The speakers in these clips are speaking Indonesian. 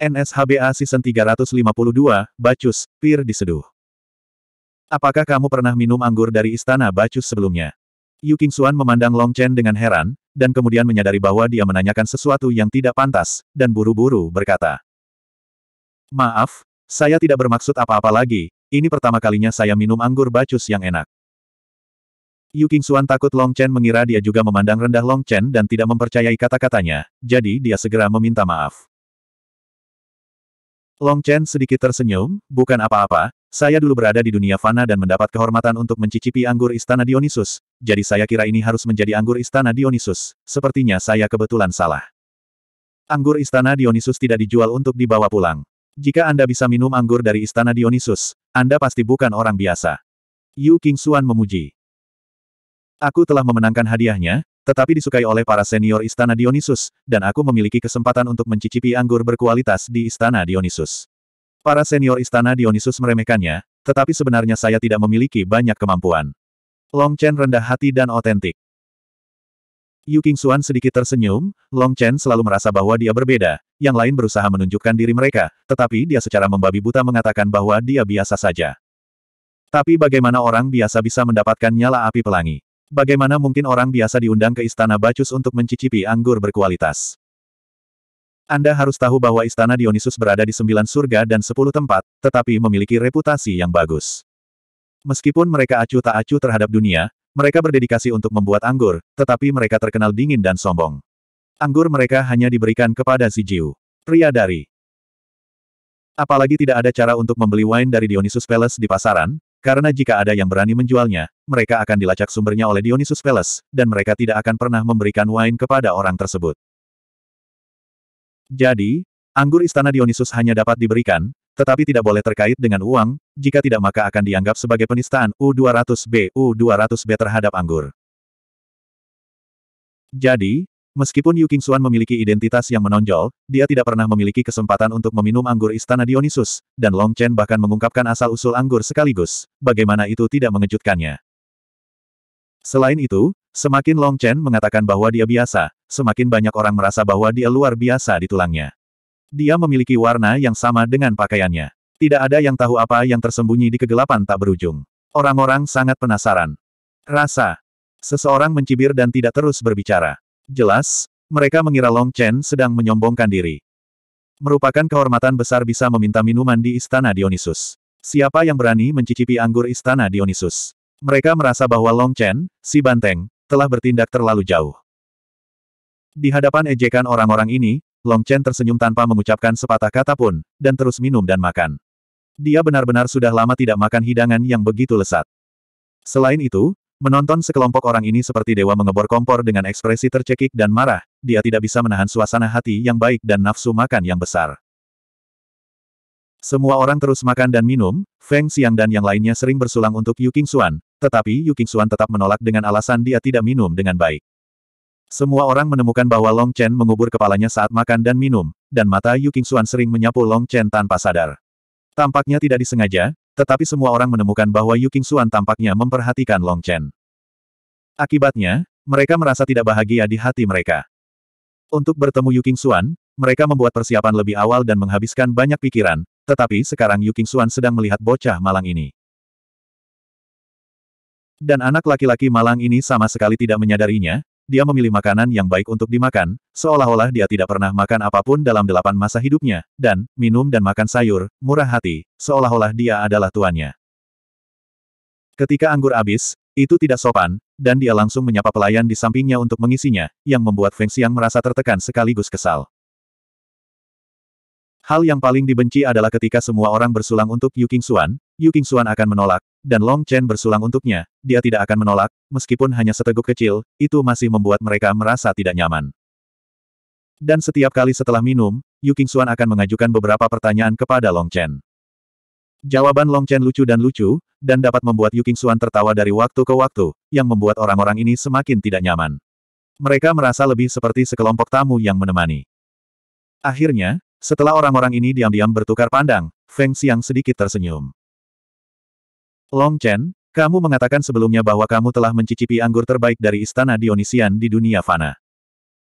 NSHBA Season 352, Bacus, Pir Diseduh. Apakah kamu pernah minum anggur dari istana Bacus sebelumnya? Yu King Suan memandang Long Chen dengan heran, dan kemudian menyadari bahwa dia menanyakan sesuatu yang tidak pantas, dan buru-buru berkata. Maaf, saya tidak bermaksud apa-apa lagi, ini pertama kalinya saya minum anggur Bacus yang enak. Yu King Suan takut Long Chen mengira dia juga memandang rendah Long Chen dan tidak mempercayai kata-katanya, jadi dia segera meminta maaf. Long Chen sedikit tersenyum, bukan apa-apa, saya dulu berada di dunia fana dan mendapat kehormatan untuk mencicipi anggur istana Dionysus, jadi saya kira ini harus menjadi anggur istana Dionysus, sepertinya saya kebetulan salah. Anggur istana Dionysus tidak dijual untuk dibawa pulang. Jika Anda bisa minum anggur dari istana Dionysus, Anda pasti bukan orang biasa. Yu King Xuan memuji. Aku telah memenangkan hadiahnya, tetapi disukai oleh para senior Istana Dionysus, dan aku memiliki kesempatan untuk mencicipi anggur berkualitas di Istana Dionysus. Para senior Istana Dionysus meremehkannya, tetapi sebenarnya saya tidak memiliki banyak kemampuan. Long Chen rendah hati dan otentik. Yu Xuan sedikit tersenyum, Long Chen selalu merasa bahwa dia berbeda, yang lain berusaha menunjukkan diri mereka, tetapi dia secara membabi buta mengatakan bahwa dia biasa saja. Tapi bagaimana orang biasa bisa mendapatkan nyala api pelangi? Bagaimana mungkin orang biasa diundang ke Istana Bacus untuk mencicipi anggur berkualitas? Anda harus tahu bahwa Istana Dionysus berada di sembilan surga dan sepuluh tempat, tetapi memiliki reputasi yang bagus. Meskipun mereka acuh tak acuh terhadap dunia, mereka berdedikasi untuk membuat anggur, tetapi mereka terkenal dingin dan sombong. Anggur mereka hanya diberikan kepada si Jiu. Pria dari. Apalagi tidak ada cara untuk membeli wine dari Dionysus Palace di pasaran, karena jika ada yang berani menjualnya, mereka akan dilacak sumbernya oleh Dionysus Palace, dan mereka tidak akan pernah memberikan wine kepada orang tersebut. Jadi, anggur istana Dionysus hanya dapat diberikan, tetapi tidak boleh terkait dengan uang, jika tidak maka akan dianggap sebagai penistaan U200B U200B terhadap anggur. Jadi, Meskipun Yu King memiliki identitas yang menonjol, dia tidak pernah memiliki kesempatan untuk meminum anggur istana Dionysus, dan Long Chen bahkan mengungkapkan asal-usul anggur sekaligus. Bagaimana itu tidak mengejutkannya? Selain itu, semakin Long Chen mengatakan bahwa dia biasa, semakin banyak orang merasa bahwa dia luar biasa di tulangnya. Dia memiliki warna yang sama dengan pakaiannya. Tidak ada yang tahu apa yang tersembunyi di kegelapan tak berujung. Orang-orang sangat penasaran. Rasa. Seseorang mencibir dan tidak terus berbicara. Jelas, mereka mengira Long Chen sedang menyombongkan diri. Merupakan kehormatan besar bisa meminta minuman di Istana Dionysus. Siapa yang berani mencicipi anggur Istana Dionysus? Mereka merasa bahwa Long Chen, si banteng, telah bertindak terlalu jauh. Di hadapan ejekan orang-orang ini, Long Chen tersenyum tanpa mengucapkan sepatah kata pun, dan terus minum dan makan. Dia benar-benar sudah lama tidak makan hidangan yang begitu lesat. Selain itu, Menonton sekelompok orang ini seperti dewa mengebor kompor dengan ekspresi tercekik dan marah, dia tidak bisa menahan suasana hati yang baik dan nafsu makan yang besar. Semua orang terus makan dan minum, Feng Xiang dan yang lainnya sering bersulang untuk Yu Xuan, tetapi Yu Xuan tetap menolak dengan alasan dia tidak minum dengan baik. Semua orang menemukan bahwa Long Chen mengubur kepalanya saat makan dan minum, dan mata Yu Xuan sering menyapu Long Chen tanpa sadar. Tampaknya tidak disengaja, tetapi semua orang menemukan bahwa Yu King Xuan tampaknya memperhatikan Long Chen. Akibatnya, mereka merasa tidak bahagia di hati mereka. Untuk bertemu Yu King Xuan, mereka membuat persiapan lebih awal dan menghabiskan banyak pikiran, tetapi sekarang Yu King Xuan sedang melihat bocah malang ini. Dan anak laki-laki malang ini sama sekali tidak menyadarinya, dia memilih makanan yang baik untuk dimakan, seolah-olah dia tidak pernah makan apapun dalam delapan masa hidupnya, dan, minum dan makan sayur, murah hati, seolah-olah dia adalah tuannya. Ketika anggur habis, itu tidak sopan, dan dia langsung menyapa pelayan di sampingnya untuk mengisinya, yang membuat Feng Xiang merasa tertekan sekaligus kesal. Hal yang paling dibenci adalah ketika semua orang bersulang untuk Yu Xuan, Yu Xuan akan menolak, dan Long Chen bersulang untuknya, dia tidak akan menolak, meskipun hanya seteguk kecil, itu masih membuat mereka merasa tidak nyaman. Dan setiap kali setelah minum, Yu Xuan akan mengajukan beberapa pertanyaan kepada Long Chen. Jawaban Long Chen lucu dan lucu, dan dapat membuat Yu Xuan tertawa dari waktu ke waktu, yang membuat orang-orang ini semakin tidak nyaman. Mereka merasa lebih seperti sekelompok tamu yang menemani. Akhirnya, setelah orang-orang ini diam-diam bertukar pandang, Feng Xiang sedikit tersenyum. Long Chen, kamu mengatakan sebelumnya bahwa kamu telah mencicipi anggur terbaik dari Istana Dionisian di dunia fana.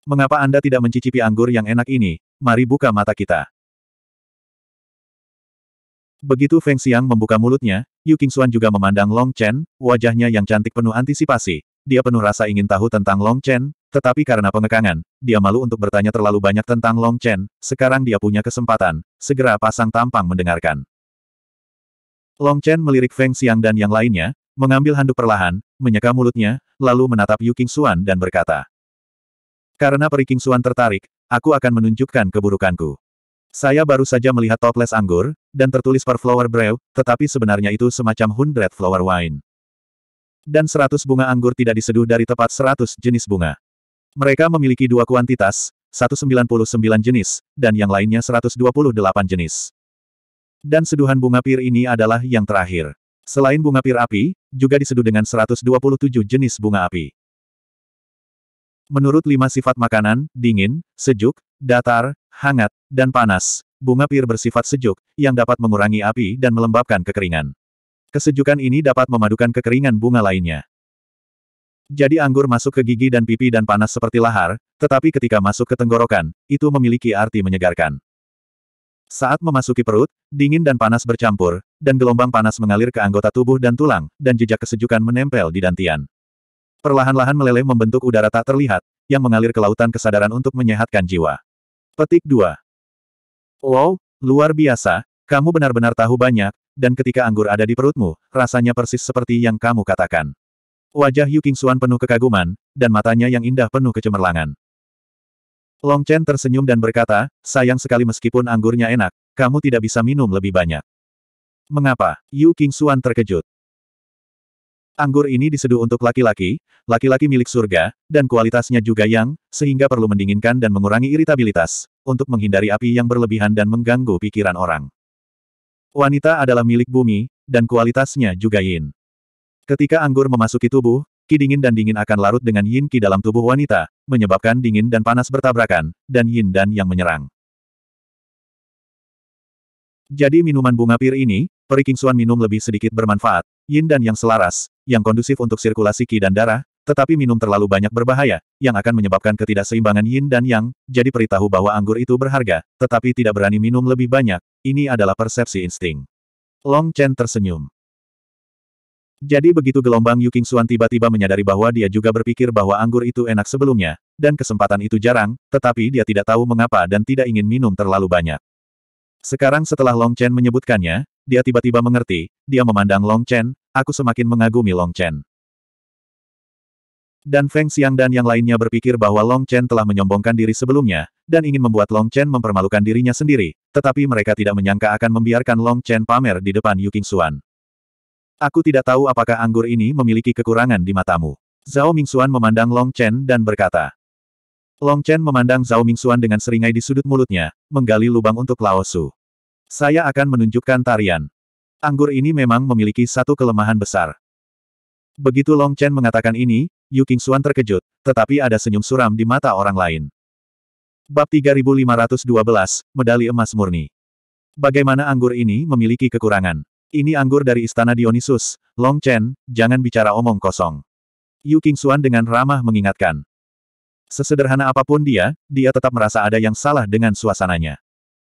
Mengapa Anda tidak mencicipi anggur yang enak ini? Mari buka mata kita. Begitu Feng Xiang membuka mulutnya, Yu Qingxuan juga memandang Long Chen, wajahnya yang cantik penuh antisipasi. Dia penuh rasa ingin tahu tentang Long Chen, tetapi karena pengekangan, dia malu untuk bertanya terlalu banyak tentang Long Chen. Sekarang dia punya kesempatan, segera pasang tampang mendengarkan. Long Chen melirik Feng Xiang dan yang lainnya, mengambil handuk perlahan, menyeka mulutnya, lalu menatap Yu King Xuan dan berkata. Karena Peri King Xuan tertarik, aku akan menunjukkan keburukanku. Saya baru saja melihat toples anggur, dan tertulis per Flower Brew, tetapi sebenarnya itu semacam hundred flower wine. Dan seratus bunga anggur tidak diseduh dari tepat seratus jenis bunga. Mereka memiliki dua kuantitas, satu sembilan puluh sembilan jenis, dan yang lainnya dua puluh delapan jenis dan seduhan bunga pir ini adalah yang terakhir. Selain bunga pir api, juga diseduh dengan 127 jenis bunga api. Menurut lima sifat makanan, dingin, sejuk, datar, hangat, dan panas, bunga pir bersifat sejuk, yang dapat mengurangi api dan melembabkan kekeringan. Kesejukan ini dapat memadukan kekeringan bunga lainnya. Jadi anggur masuk ke gigi dan pipi dan panas seperti lahar, tetapi ketika masuk ke tenggorokan, itu memiliki arti menyegarkan. Saat memasuki perut, dingin dan panas bercampur, dan gelombang panas mengalir ke anggota tubuh dan tulang, dan jejak kesejukan menempel di dantian. Perlahan-lahan meleleh membentuk udara tak terlihat, yang mengalir ke lautan kesadaran untuk menyehatkan jiwa. Petik 2. Wow, luar biasa, kamu benar-benar tahu banyak, dan ketika anggur ada di perutmu, rasanya persis seperti yang kamu katakan. Wajah Yu King Suan penuh kekaguman, dan matanya yang indah penuh kecemerlangan. Long Chen tersenyum dan berkata, sayang sekali meskipun anggurnya enak, kamu tidak bisa minum lebih banyak. Mengapa? Yu King Xuan terkejut. Anggur ini diseduh untuk laki-laki, laki-laki milik surga, dan kualitasnya juga yang, sehingga perlu mendinginkan dan mengurangi iritabilitas, untuk menghindari api yang berlebihan dan mengganggu pikiran orang. Wanita adalah milik bumi, dan kualitasnya juga yin. Ketika anggur memasuki tubuh, ki dingin dan dingin akan larut dengan yin ki dalam tubuh wanita, menyebabkan dingin dan panas bertabrakan, dan yin dan yang menyerang. Jadi minuman bunga pir ini, Periking Suan minum lebih sedikit bermanfaat, yin dan yang selaras, yang kondusif untuk sirkulasi ki dan darah, tetapi minum terlalu banyak berbahaya, yang akan menyebabkan ketidakseimbangan yin dan yang, jadi peritahu bahwa anggur itu berharga, tetapi tidak berani minum lebih banyak, ini adalah persepsi insting. Long Chen tersenyum. Jadi begitu gelombang Yu Qingxuan tiba-tiba menyadari bahwa dia juga berpikir bahwa anggur itu enak sebelumnya, dan kesempatan itu jarang, tetapi dia tidak tahu mengapa dan tidak ingin minum terlalu banyak. Sekarang setelah Long Chen menyebutkannya, dia tiba-tiba mengerti, dia memandang Long Chen, aku semakin mengagumi Long Chen. Dan Feng Xiang dan yang lainnya berpikir bahwa Long Chen telah menyombongkan diri sebelumnya, dan ingin membuat Long Chen mempermalukan dirinya sendiri, tetapi mereka tidak menyangka akan membiarkan Long Chen pamer di depan Yu Qingxuan. Aku tidak tahu apakah anggur ini memiliki kekurangan di matamu. Zhao Mingxuan memandang Long Chen dan berkata. Long Chen memandang Zhao Mingxuan dengan seringai di sudut mulutnya, menggali lubang untuk Lao Su. Saya akan menunjukkan tarian. Anggur ini memang memiliki satu kelemahan besar. Begitu Long Chen mengatakan ini, Yu Qingxuan terkejut, tetapi ada senyum suram di mata orang lain. Bab 3512, Medali Emas Murni. Bagaimana anggur ini memiliki kekurangan? Ini anggur dari istana Dionysus, Long Chen, jangan bicara omong kosong. Yu Qingxuan dengan ramah mengingatkan. Sesederhana apapun dia, dia tetap merasa ada yang salah dengan suasananya.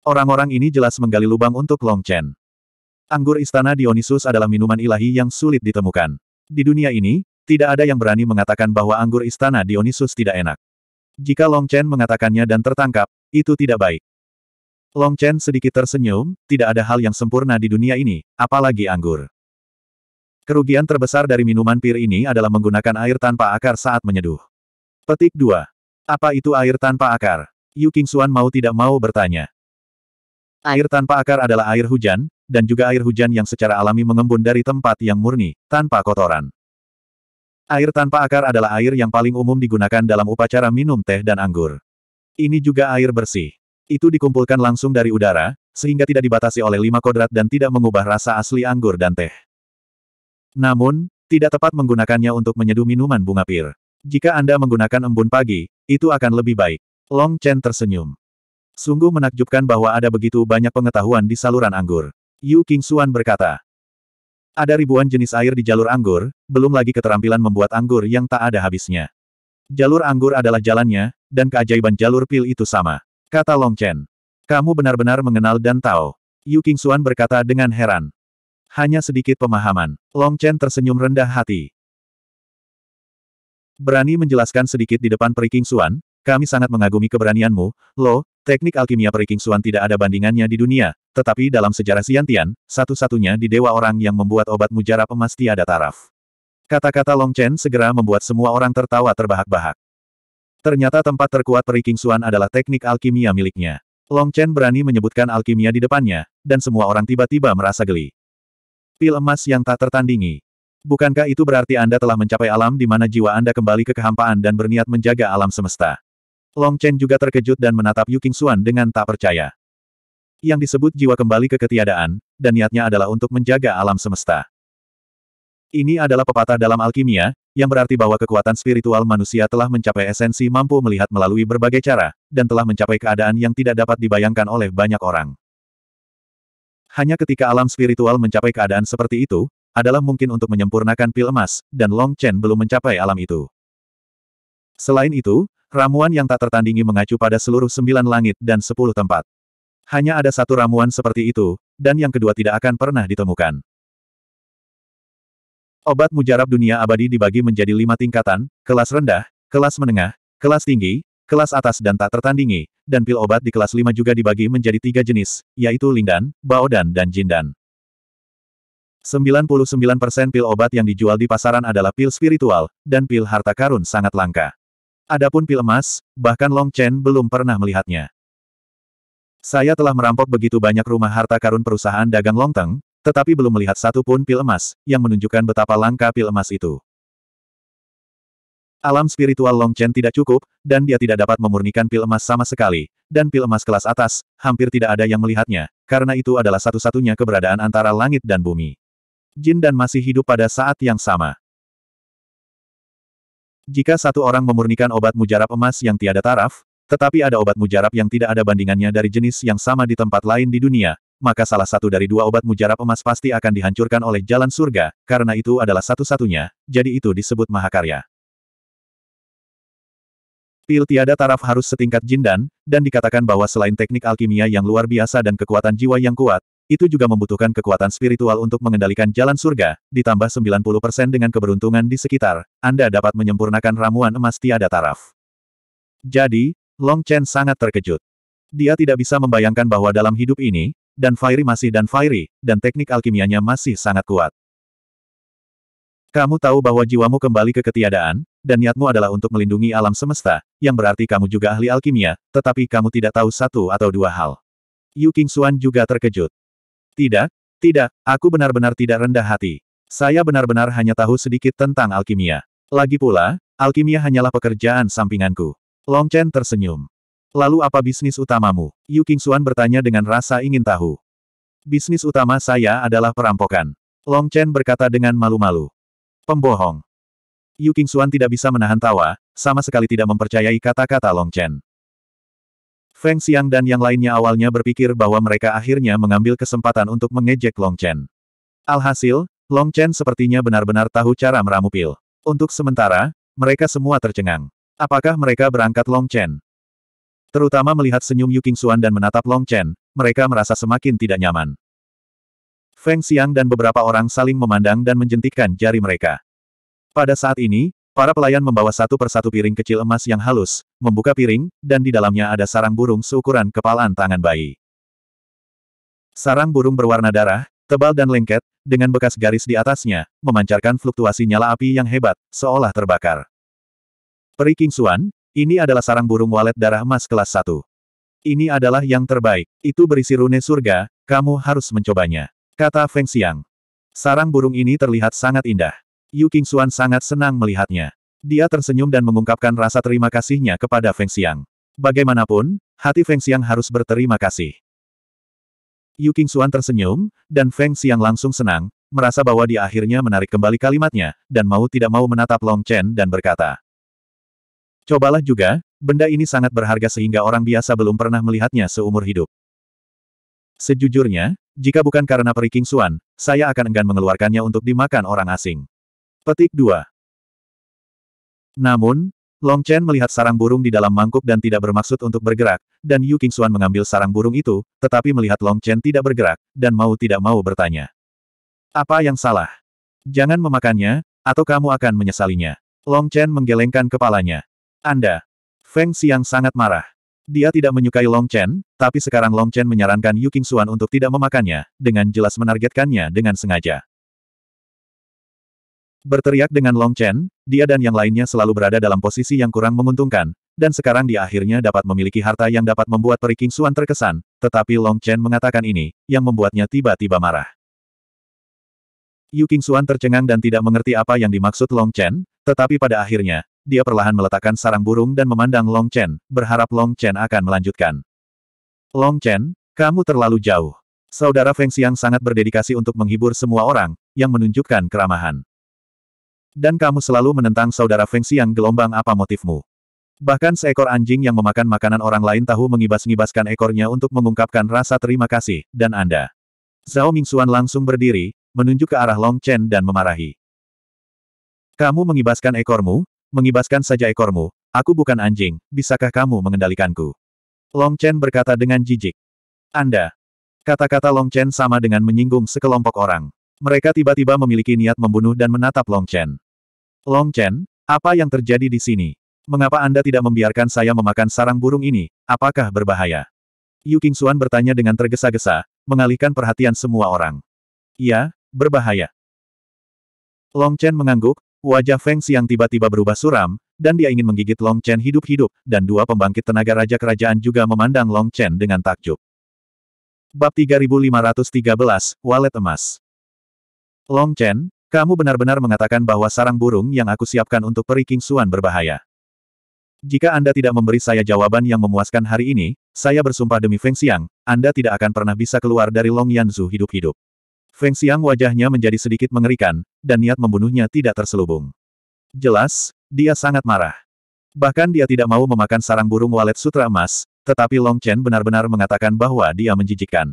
Orang-orang ini jelas menggali lubang untuk Long Chen. Anggur istana Dionysus adalah minuman ilahi yang sulit ditemukan. Di dunia ini, tidak ada yang berani mengatakan bahwa anggur istana Dionysus tidak enak. Jika Long Chen mengatakannya dan tertangkap, itu tidak baik. Long Chen sedikit tersenyum, tidak ada hal yang sempurna di dunia ini, apalagi anggur. Kerugian terbesar dari minuman pir ini adalah menggunakan air tanpa akar saat menyeduh. Petik 2. Apa itu air tanpa akar? Yu Qingxuan mau tidak mau bertanya. Air tanpa akar adalah air hujan, dan juga air hujan yang secara alami mengembun dari tempat yang murni, tanpa kotoran. Air tanpa akar adalah air yang paling umum digunakan dalam upacara minum teh dan anggur. Ini juga air bersih. Itu dikumpulkan langsung dari udara, sehingga tidak dibatasi oleh lima kodrat dan tidak mengubah rasa asli anggur dan teh. Namun, tidak tepat menggunakannya untuk menyeduh minuman bunga pir. Jika Anda menggunakan embun pagi, itu akan lebih baik. Long Chen tersenyum. Sungguh menakjubkan bahwa ada begitu banyak pengetahuan di saluran anggur. Yu King Xuan berkata. Ada ribuan jenis air di jalur anggur, belum lagi keterampilan membuat anggur yang tak ada habisnya. Jalur anggur adalah jalannya, dan keajaiban jalur pil itu sama. Kata Long Chen. Kamu benar-benar mengenal dan tahu. Yu King Xuan berkata dengan heran. Hanya sedikit pemahaman. Long Chen tersenyum rendah hati. Berani menjelaskan sedikit di depan Peri Xuan, kami sangat mengagumi keberanianmu, lo, teknik alkimia Peri Xuan tidak ada bandingannya di dunia, tetapi dalam sejarah Siantian, satu-satunya di dewa orang yang membuat obat mujarab emas tiada taraf. Kata-kata Long Chen segera membuat semua orang tertawa terbahak-bahak. Ternyata tempat terkuat King Suan adalah teknik alkimia miliknya. Long Chen berani menyebutkan alkimia di depannya, dan semua orang tiba-tiba merasa geli. Pil emas yang tak tertandingi. Bukankah itu berarti Anda telah mencapai alam di mana jiwa Anda kembali ke kehampaan dan berniat menjaga alam semesta? Long Chen juga terkejut dan menatap Yu King Suan dengan tak percaya. Yang disebut jiwa kembali ke ketiadaan, dan niatnya adalah untuk menjaga alam semesta. Ini adalah pepatah dalam alkimia, yang berarti bahwa kekuatan spiritual manusia telah mencapai esensi mampu melihat melalui berbagai cara, dan telah mencapai keadaan yang tidak dapat dibayangkan oleh banyak orang. Hanya ketika alam spiritual mencapai keadaan seperti itu, adalah mungkin untuk menyempurnakan pil emas, dan Long Chen belum mencapai alam itu. Selain itu, ramuan yang tak tertandingi mengacu pada seluruh sembilan langit dan sepuluh tempat. Hanya ada satu ramuan seperti itu, dan yang kedua tidak akan pernah ditemukan. Obat mujarab dunia abadi dibagi menjadi lima tingkatan, kelas rendah, kelas menengah, kelas tinggi, kelas atas dan tak tertandingi, dan pil obat di kelas lima juga dibagi menjadi tiga jenis, yaitu lindan, baodan dan jindan. 99% pil obat yang dijual di pasaran adalah pil spiritual, dan pil harta karun sangat langka. Adapun pil emas, bahkan Long Chen belum pernah melihatnya. Saya telah merampok begitu banyak rumah harta karun perusahaan dagang Longteng, tetapi belum melihat satu pun pil emas, yang menunjukkan betapa langka pil emas itu. Alam spiritual Long Chen tidak cukup, dan dia tidak dapat memurnikan pil emas sama sekali, dan pil emas kelas atas, hampir tidak ada yang melihatnya, karena itu adalah satu-satunya keberadaan antara langit dan bumi. Jin dan masih hidup pada saat yang sama. Jika satu orang memurnikan obat mujarab emas yang tiada taraf, tetapi ada obat mujarab yang tidak ada bandingannya dari jenis yang sama di tempat lain di dunia, maka salah satu dari dua obat mujarab emas pasti akan dihancurkan oleh jalan surga, karena itu adalah satu-satunya, jadi itu disebut mahakarya. Pil tiada taraf harus setingkat jindan, dan dikatakan bahwa selain teknik alkimia yang luar biasa dan kekuatan jiwa yang kuat, itu juga membutuhkan kekuatan spiritual untuk mengendalikan jalan surga, ditambah 90% dengan keberuntungan di sekitar, Anda dapat menyempurnakan ramuan emas tiada taraf. Jadi, Long Chen sangat terkejut. Dia tidak bisa membayangkan bahwa dalam hidup ini, dan Fairy masih dan Fairy, dan teknik alkimianya masih sangat kuat. Kamu tahu bahwa jiwamu kembali ke ketiadaan, dan niatmu adalah untuk melindungi alam semesta, yang berarti kamu juga ahli alkimia, tetapi kamu tidak tahu satu atau dua hal. Yu King Xuan juga terkejut. Tidak, tidak, aku benar-benar tidak rendah hati. Saya benar-benar hanya tahu sedikit tentang alkimia. Lagi pula, alkimia hanyalah pekerjaan sampinganku. Long Chen tersenyum. Lalu apa bisnis utamamu? Yu Qingxuan bertanya dengan rasa ingin tahu. Bisnis utama saya adalah perampokan. Long Chen berkata dengan malu-malu. Pembohong. Yu Qingxuan tidak bisa menahan tawa, sama sekali tidak mempercayai kata-kata Long Chen. Feng Xiang dan yang lainnya awalnya berpikir bahwa mereka akhirnya mengambil kesempatan untuk mengejek Long Chen. Alhasil, Long Chen sepertinya benar-benar tahu cara meramu pil. Untuk sementara, mereka semua tercengang. Apakah mereka berangkat Long Chen? Terutama melihat senyum Yu Xuan dan menatap Long Chen, mereka merasa semakin tidak nyaman. Feng Xiang dan beberapa orang saling memandang dan menjentikkan jari mereka. Pada saat ini, para pelayan membawa satu persatu piring kecil emas yang halus, membuka piring, dan di dalamnya ada sarang burung seukuran kepalan tangan bayi. Sarang burung berwarna darah, tebal dan lengket, dengan bekas garis di atasnya, memancarkan fluktuasi nyala api yang hebat, seolah terbakar. Peri Xuan. Ini adalah sarang burung walet darah emas kelas 1. Ini adalah yang terbaik. Itu berisi rune surga, kamu harus mencobanya. Kata Feng Xiang. Sarang burung ini terlihat sangat indah. Yu King Xuan sangat senang melihatnya. Dia tersenyum dan mengungkapkan rasa terima kasihnya kepada Feng Xiang. Bagaimanapun, hati Feng Xiang harus berterima kasih. Yu King Xuan tersenyum, dan Feng Xiang langsung senang, merasa bahwa dia akhirnya menarik kembali kalimatnya, dan mau tidak mau menatap Long Chen dan berkata, Cobalah juga, benda ini sangat berharga sehingga orang biasa belum pernah melihatnya seumur hidup. Sejujurnya, jika bukan karena peri King Suan, saya akan enggan mengeluarkannya untuk dimakan orang asing. Petik 2. Namun, Long Chen melihat sarang burung di dalam mangkuk dan tidak bermaksud untuk bergerak, dan Yu King Suan mengambil sarang burung itu, tetapi melihat Long Chen tidak bergerak, dan mau tidak mau bertanya. Apa yang salah? Jangan memakannya, atau kamu akan menyesalinya. Long Chen menggelengkan kepalanya. Anda. Feng Xiang sangat marah. Dia tidak menyukai Long Chen, tapi sekarang Long Chen menyarankan Yu King Xuan untuk tidak memakannya, dengan jelas menargetkannya dengan sengaja. Berteriak dengan Long Chen, dia dan yang lainnya selalu berada dalam posisi yang kurang menguntungkan, dan sekarang dia akhirnya dapat memiliki harta yang dapat membuat Peri King Xuan terkesan, tetapi Long Chen mengatakan ini, yang membuatnya tiba-tiba marah. Yu King Xuan tercengang dan tidak mengerti apa yang dimaksud Long Chen, tetapi pada akhirnya, dia perlahan meletakkan sarang burung dan memandang Long Chen, berharap Long Chen akan melanjutkan. Long Chen, kamu terlalu jauh. Saudara Feng Xiang sangat berdedikasi untuk menghibur semua orang, yang menunjukkan keramahan. Dan kamu selalu menentang saudara Feng Xiang gelombang apa motifmu? Bahkan seekor anjing yang memakan makanan orang lain tahu mengibas-ngibaskan ekornya untuk mengungkapkan rasa terima kasih, dan Anda. Zhao Mingxuan langsung berdiri, menunjuk ke arah Long Chen dan memarahi. Kamu mengibaskan ekormu, mengibaskan saja ekormu, aku bukan anjing, bisakah kamu mengendalikanku? Long Chen berkata dengan jijik. Anda. Kata-kata Long Chen sama dengan menyinggung sekelompok orang. Mereka tiba-tiba memiliki niat membunuh dan menatap Long Chen. Long Chen, apa yang terjadi di sini? Mengapa Anda tidak membiarkan saya memakan sarang burung ini? Apakah berbahaya? Yu King Xuan bertanya dengan tergesa-gesa, mengalihkan perhatian semua orang. Ya, berbahaya. Long Chen mengangguk, Wajah Feng Xiang tiba-tiba berubah suram, dan dia ingin menggigit Long Chen hidup-hidup, dan dua pembangkit tenaga raja kerajaan juga memandang Long Chen dengan takjub. Bab 3513, Walet Emas Long Chen, kamu benar-benar mengatakan bahwa sarang burung yang aku siapkan untuk peri King Suan berbahaya. Jika Anda tidak memberi saya jawaban yang memuaskan hari ini, saya bersumpah demi Feng Xiang, Anda tidak akan pernah bisa keluar dari Long Yanzu hidup-hidup. Feng Xiang wajahnya menjadi sedikit mengerikan, dan niat membunuhnya tidak terselubung. Jelas, dia sangat marah. Bahkan dia tidak mau memakan sarang burung walet sutra emas, tetapi Long Chen benar-benar mengatakan bahwa dia menjijikkan.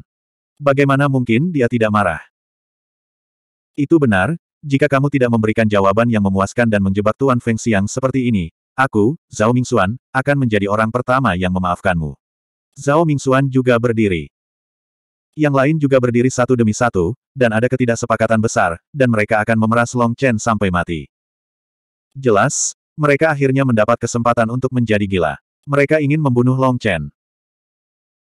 Bagaimana mungkin dia tidak marah? Itu benar, jika kamu tidak memberikan jawaban yang memuaskan dan menjebak Tuan Feng Xiang seperti ini, Aku, Zhao Mingxuan, akan menjadi orang pertama yang memaafkanmu. Zhao Mingxuan juga berdiri. Yang lain juga berdiri satu demi satu, dan ada ketidaksepakatan besar, dan mereka akan memeras Long Chen sampai mati. Jelas, mereka akhirnya mendapat kesempatan untuk menjadi gila. Mereka ingin membunuh Long Chen.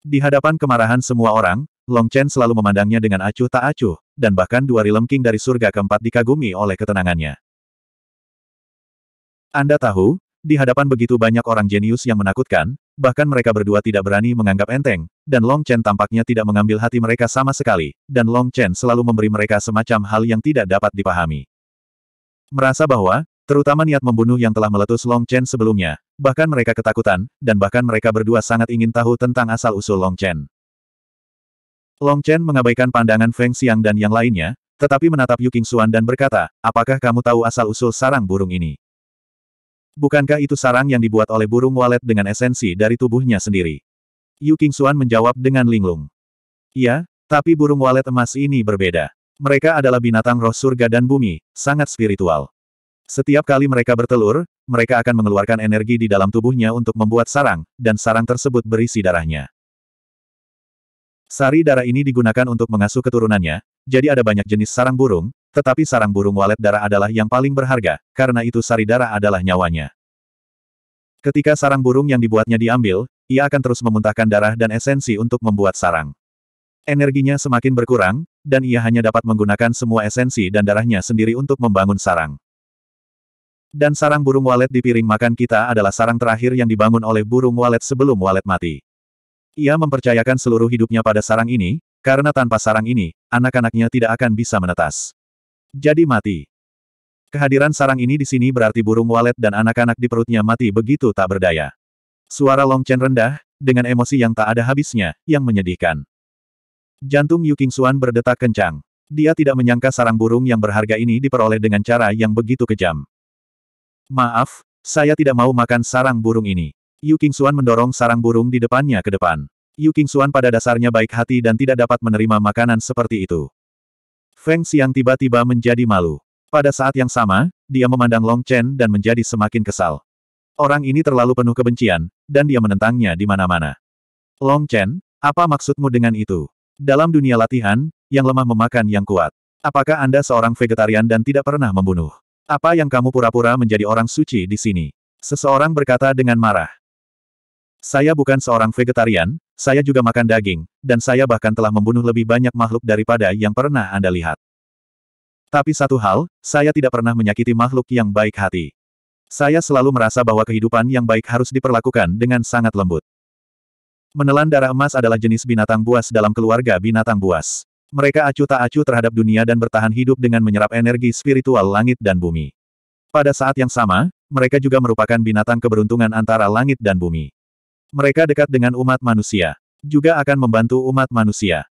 Di hadapan kemarahan semua orang, Long Chen selalu memandangnya dengan acuh tak acuh, dan bahkan dua rilem King dari surga keempat dikagumi oleh ketenangannya. Anda tahu, di hadapan begitu banyak orang jenius yang menakutkan, bahkan mereka berdua tidak berani menganggap enteng, dan Long Chen tampaknya tidak mengambil hati mereka sama sekali, dan Long Chen selalu memberi mereka semacam hal yang tidak dapat dipahami. Merasa bahwa, terutama niat membunuh yang telah meletus Long Chen sebelumnya, bahkan mereka ketakutan, dan bahkan mereka berdua sangat ingin tahu tentang asal-usul Long Chen. Long Chen mengabaikan pandangan Feng Xiang dan yang lainnya, tetapi menatap Yu Xuan dan berkata, apakah kamu tahu asal-usul sarang burung ini? Bukankah itu sarang yang dibuat oleh burung walet dengan esensi dari tubuhnya sendiri? Yu Xuan menjawab dengan linglung. Iya, tapi burung walet emas ini berbeda. Mereka adalah binatang roh surga dan bumi, sangat spiritual. Setiap kali mereka bertelur, mereka akan mengeluarkan energi di dalam tubuhnya untuk membuat sarang, dan sarang tersebut berisi darahnya. Sari darah ini digunakan untuk mengasuh keturunannya, jadi ada banyak jenis sarang burung, tetapi sarang burung walet darah adalah yang paling berharga, karena itu sari darah adalah nyawanya. Ketika sarang burung yang dibuatnya diambil, ia akan terus memuntahkan darah dan esensi untuk membuat sarang. Energinya semakin berkurang, dan ia hanya dapat menggunakan semua esensi dan darahnya sendiri untuk membangun sarang. Dan sarang burung walet di piring makan kita adalah sarang terakhir yang dibangun oleh burung walet sebelum walet mati. Ia mempercayakan seluruh hidupnya pada sarang ini, karena tanpa sarang ini, anak-anaknya tidak akan bisa menetas. Jadi mati. Kehadiran sarang ini di sini berarti burung walet dan anak-anak di perutnya mati begitu tak berdaya. Suara Long Chen rendah, dengan emosi yang tak ada habisnya, yang menyedihkan. Jantung Yu Suan berdetak kencang. Dia tidak menyangka sarang burung yang berharga ini diperoleh dengan cara yang begitu kejam. Maaf, saya tidak mau makan sarang burung ini. Yu Suan mendorong sarang burung di depannya ke depan. Yu Suan pada dasarnya baik hati dan tidak dapat menerima makanan seperti itu. Feng Xiang tiba-tiba menjadi malu. Pada saat yang sama, dia memandang Long Chen dan menjadi semakin kesal. Orang ini terlalu penuh kebencian, dan dia menentangnya di mana-mana. Long Chen, apa maksudmu dengan itu? Dalam dunia latihan, yang lemah memakan yang kuat. Apakah Anda seorang vegetarian dan tidak pernah membunuh? Apa yang kamu pura-pura menjadi orang suci di sini? Seseorang berkata dengan marah. Saya bukan seorang vegetarian, saya juga makan daging, dan saya bahkan telah membunuh lebih banyak makhluk daripada yang pernah Anda lihat. Tapi satu hal, saya tidak pernah menyakiti makhluk yang baik hati. Saya selalu merasa bahwa kehidupan yang baik harus diperlakukan dengan sangat lembut. Menelan darah emas adalah jenis binatang buas dalam keluarga binatang buas. Mereka acuh tak acuh terhadap dunia dan bertahan hidup dengan menyerap energi spiritual langit dan bumi. Pada saat yang sama, mereka juga merupakan binatang keberuntungan antara langit dan bumi. Mereka dekat dengan umat manusia. Juga akan membantu umat manusia.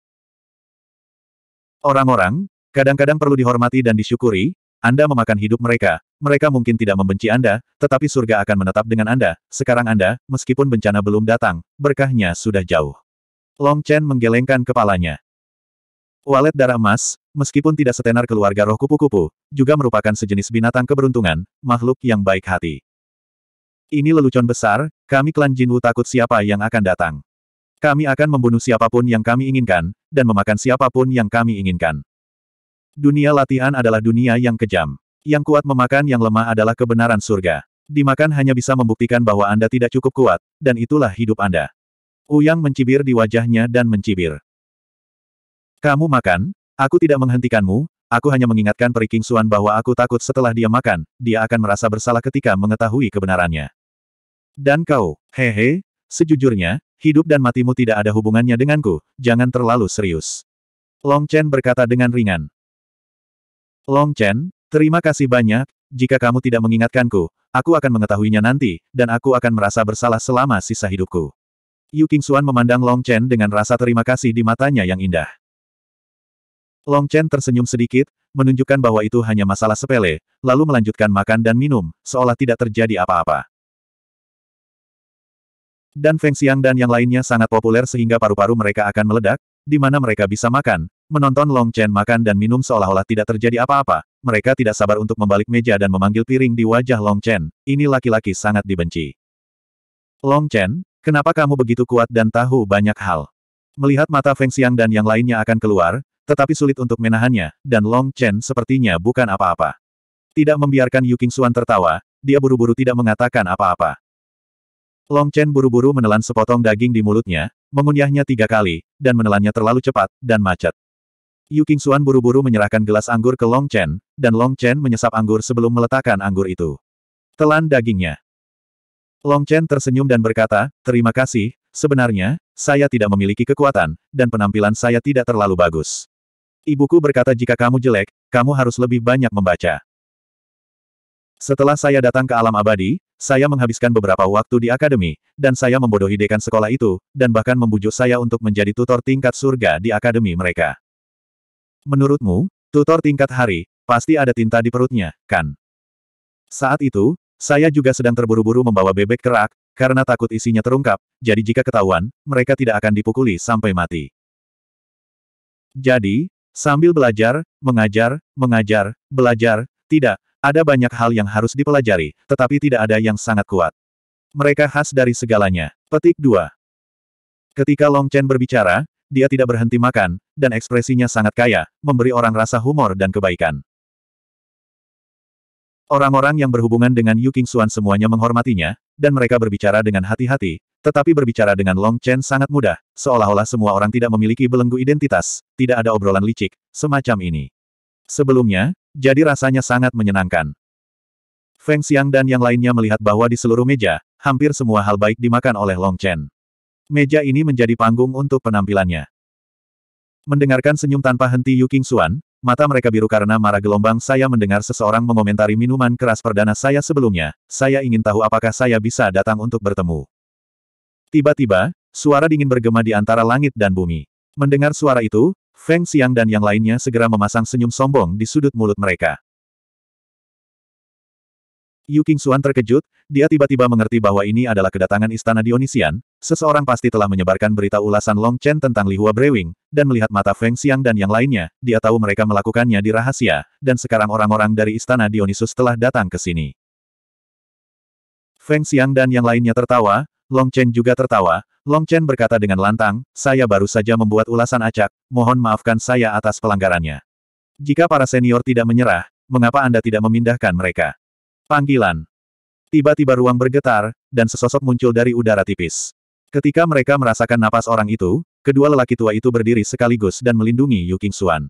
Orang-orang, kadang-kadang perlu dihormati dan disyukuri, Anda memakan hidup mereka, mereka mungkin tidak membenci Anda, tetapi surga akan menetap dengan Anda, sekarang Anda, meskipun bencana belum datang, berkahnya sudah jauh. Long Chen menggelengkan kepalanya. Walet darah emas, meskipun tidak setenar keluarga roh kupu-kupu, juga merupakan sejenis binatang keberuntungan, makhluk yang baik hati. Ini lelucon besar, kami klan Jinwu takut siapa yang akan datang. Kami akan membunuh siapapun yang kami inginkan, dan memakan siapapun yang kami inginkan. Dunia latihan adalah dunia yang kejam. Yang kuat memakan yang lemah adalah kebenaran surga. Dimakan hanya bisa membuktikan bahwa Anda tidak cukup kuat, dan itulah hidup Anda. Uyang mencibir di wajahnya dan mencibir. Kamu makan, aku tidak menghentikanmu, aku hanya mengingatkan Peri Kingsuan bahwa aku takut setelah dia makan, dia akan merasa bersalah ketika mengetahui kebenarannya. Dan kau, hehe, sejujurnya, hidup dan matimu tidak ada hubungannya denganku, jangan terlalu serius. Long Chen berkata dengan ringan. Long Chen, terima kasih banyak, jika kamu tidak mengingatkanku, aku akan mengetahuinya nanti, dan aku akan merasa bersalah selama sisa hidupku. Yu Qingxuan memandang Long Chen dengan rasa terima kasih di matanya yang indah. Long Chen tersenyum sedikit, menunjukkan bahwa itu hanya masalah sepele, lalu melanjutkan makan dan minum, seolah tidak terjadi apa-apa dan Feng Xiang dan yang lainnya sangat populer sehingga paru-paru mereka akan meledak, di mana mereka bisa makan, menonton Long Chen makan dan minum seolah-olah tidak terjadi apa-apa, mereka tidak sabar untuk membalik meja dan memanggil piring di wajah Long Chen, ini laki-laki sangat dibenci. Long Chen, kenapa kamu begitu kuat dan tahu banyak hal? Melihat mata Feng Xiang dan yang lainnya akan keluar, tetapi sulit untuk menahannya, dan Long Chen sepertinya bukan apa-apa. Tidak membiarkan Yu Qingxuan tertawa, dia buru-buru tidak mengatakan apa-apa. Long Chen buru-buru menelan sepotong daging di mulutnya, mengunyahnya tiga kali, dan menelannya terlalu cepat, dan macet. Yu Qingxuan buru-buru menyerahkan gelas anggur ke Long Chen, dan Long Chen menyesap anggur sebelum meletakkan anggur itu. Telan dagingnya. Long Chen tersenyum dan berkata, terima kasih, sebenarnya, saya tidak memiliki kekuatan, dan penampilan saya tidak terlalu bagus. Ibuku berkata jika kamu jelek, kamu harus lebih banyak membaca. Setelah saya datang ke alam abadi, saya menghabiskan beberapa waktu di akademi, dan saya membodohi dekan sekolah itu, dan bahkan membujuk saya untuk menjadi tutor tingkat surga di akademi mereka. Menurutmu, tutor tingkat hari, pasti ada tinta di perutnya, kan? Saat itu, saya juga sedang terburu-buru membawa bebek kerak, karena takut isinya terungkap, jadi jika ketahuan, mereka tidak akan dipukuli sampai mati. Jadi, sambil belajar, mengajar, mengajar, belajar, tidak, ada banyak hal yang harus dipelajari, tetapi tidak ada yang sangat kuat. Mereka khas dari segalanya. Petik 2. Ketika Long Chen berbicara, dia tidak berhenti makan, dan ekspresinya sangat kaya, memberi orang rasa humor dan kebaikan. Orang-orang yang berhubungan dengan Yu King Xuan semuanya menghormatinya, dan mereka berbicara dengan hati-hati, tetapi berbicara dengan Long Chen sangat mudah, seolah-olah semua orang tidak memiliki belenggu identitas, tidak ada obrolan licik, semacam ini. Sebelumnya, jadi rasanya sangat menyenangkan. Feng Xiang dan yang lainnya melihat bahwa di seluruh meja, hampir semua hal baik dimakan oleh Long Chen. Meja ini menjadi panggung untuk penampilannya. Mendengarkan senyum tanpa henti Yu King Xuan, mata mereka biru karena marah gelombang saya mendengar seseorang mengomentari minuman keras perdana saya sebelumnya, saya ingin tahu apakah saya bisa datang untuk bertemu. Tiba-tiba, suara dingin bergema di antara langit dan bumi. Mendengar suara itu, Feng Xiang dan yang lainnya segera memasang senyum sombong di sudut mulut mereka. Yu Qingxuan terkejut, dia tiba-tiba mengerti bahwa ini adalah kedatangan istana Dionisian, seseorang pasti telah menyebarkan berita ulasan Long Chen tentang Li Hua Brewing, dan melihat mata Feng Xiang dan yang lainnya, dia tahu mereka melakukannya di rahasia, dan sekarang orang-orang dari istana Dionysus telah datang ke sini. Feng Xiang dan yang lainnya tertawa, Long Chen juga tertawa, Long Chen berkata dengan lantang, saya baru saja membuat ulasan acak, mohon maafkan saya atas pelanggarannya. Jika para senior tidak menyerah, mengapa Anda tidak memindahkan mereka? Panggilan. Tiba-tiba ruang bergetar, dan sesosok muncul dari udara tipis. Ketika mereka merasakan napas orang itu, kedua lelaki tua itu berdiri sekaligus dan melindungi Yu King Xuan.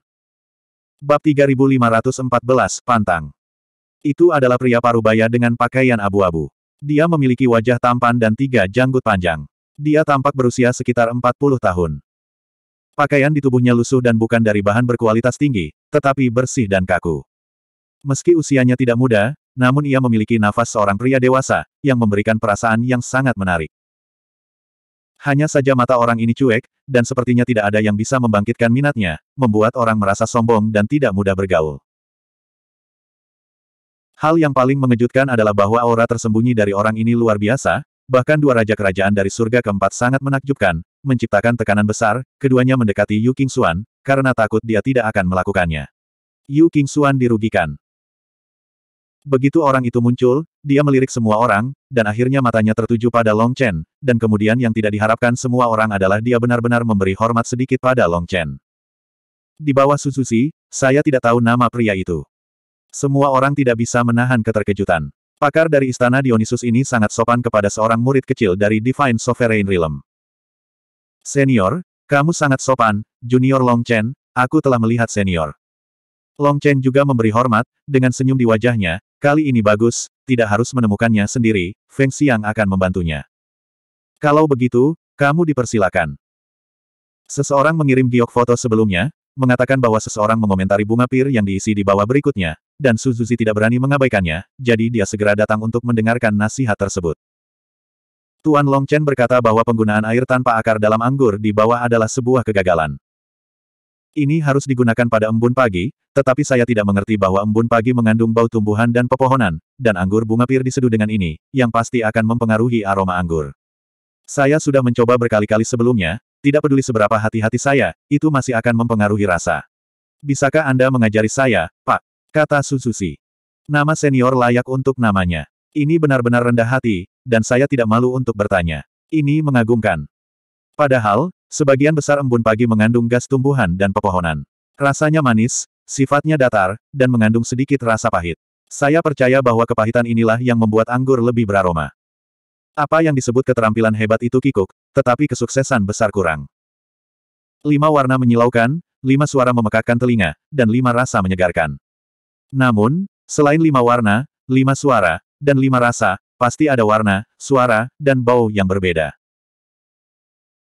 Bab 3514 Pantang Itu adalah pria parubaya dengan pakaian abu-abu. Dia memiliki wajah tampan dan tiga janggut panjang. Dia tampak berusia sekitar 40 tahun. Pakaian di tubuhnya lusuh dan bukan dari bahan berkualitas tinggi, tetapi bersih dan kaku. Meski usianya tidak muda, namun ia memiliki nafas seorang pria dewasa, yang memberikan perasaan yang sangat menarik. Hanya saja mata orang ini cuek, dan sepertinya tidak ada yang bisa membangkitkan minatnya, membuat orang merasa sombong dan tidak mudah bergaul. Hal yang paling mengejutkan adalah bahwa aura tersembunyi dari orang ini luar biasa, Bahkan dua raja kerajaan dari surga keempat sangat menakjubkan, menciptakan tekanan besar, keduanya mendekati Yu King Xuan, karena takut dia tidak akan melakukannya. Yu King Xuan dirugikan. Begitu orang itu muncul, dia melirik semua orang, dan akhirnya matanya tertuju pada Long Chen, dan kemudian yang tidak diharapkan semua orang adalah dia benar-benar memberi hormat sedikit pada Long Chen. Di bawah Suzushi, saya tidak tahu nama pria itu. Semua orang tidak bisa menahan keterkejutan. Pakar dari Istana Dionysus ini sangat sopan kepada seorang murid kecil dari Divine Sovereign Realm. Senior, kamu sangat sopan, Junior Long Chen, aku telah melihat senior. Long Chen juga memberi hormat, dengan senyum di wajahnya, kali ini bagus, tidak harus menemukannya sendiri, Feng Xiang akan membantunya. Kalau begitu, kamu dipersilakan. Seseorang mengirim giok foto sebelumnya, mengatakan bahwa seseorang mengomentari bunga pir yang diisi di bawah berikutnya, dan Suzuzi tidak berani mengabaikannya, jadi dia segera datang untuk mendengarkan nasihat tersebut. Tuan Long Chen berkata bahwa penggunaan air tanpa akar dalam anggur di bawah adalah sebuah kegagalan. Ini harus digunakan pada embun pagi, tetapi saya tidak mengerti bahwa embun pagi mengandung bau tumbuhan dan pepohonan, dan anggur bunga pir diseduh dengan ini, yang pasti akan mempengaruhi aroma anggur. Saya sudah mencoba berkali-kali sebelumnya, tidak peduli seberapa hati-hati saya, itu masih akan mempengaruhi rasa. Bisakah Anda mengajari saya, Pak? Kata Suzushi. Nama senior layak untuk namanya. Ini benar-benar rendah hati, dan saya tidak malu untuk bertanya. Ini mengagumkan. Padahal, sebagian besar embun pagi mengandung gas tumbuhan dan pepohonan. Rasanya manis, sifatnya datar, dan mengandung sedikit rasa pahit. Saya percaya bahwa kepahitan inilah yang membuat anggur lebih beraroma. Apa yang disebut keterampilan hebat itu kikuk, tetapi kesuksesan besar kurang. Lima warna menyilaukan, lima suara memekakkan telinga, dan lima rasa menyegarkan. Namun, selain lima warna, lima suara, dan lima rasa, pasti ada warna, suara, dan bau yang berbeda.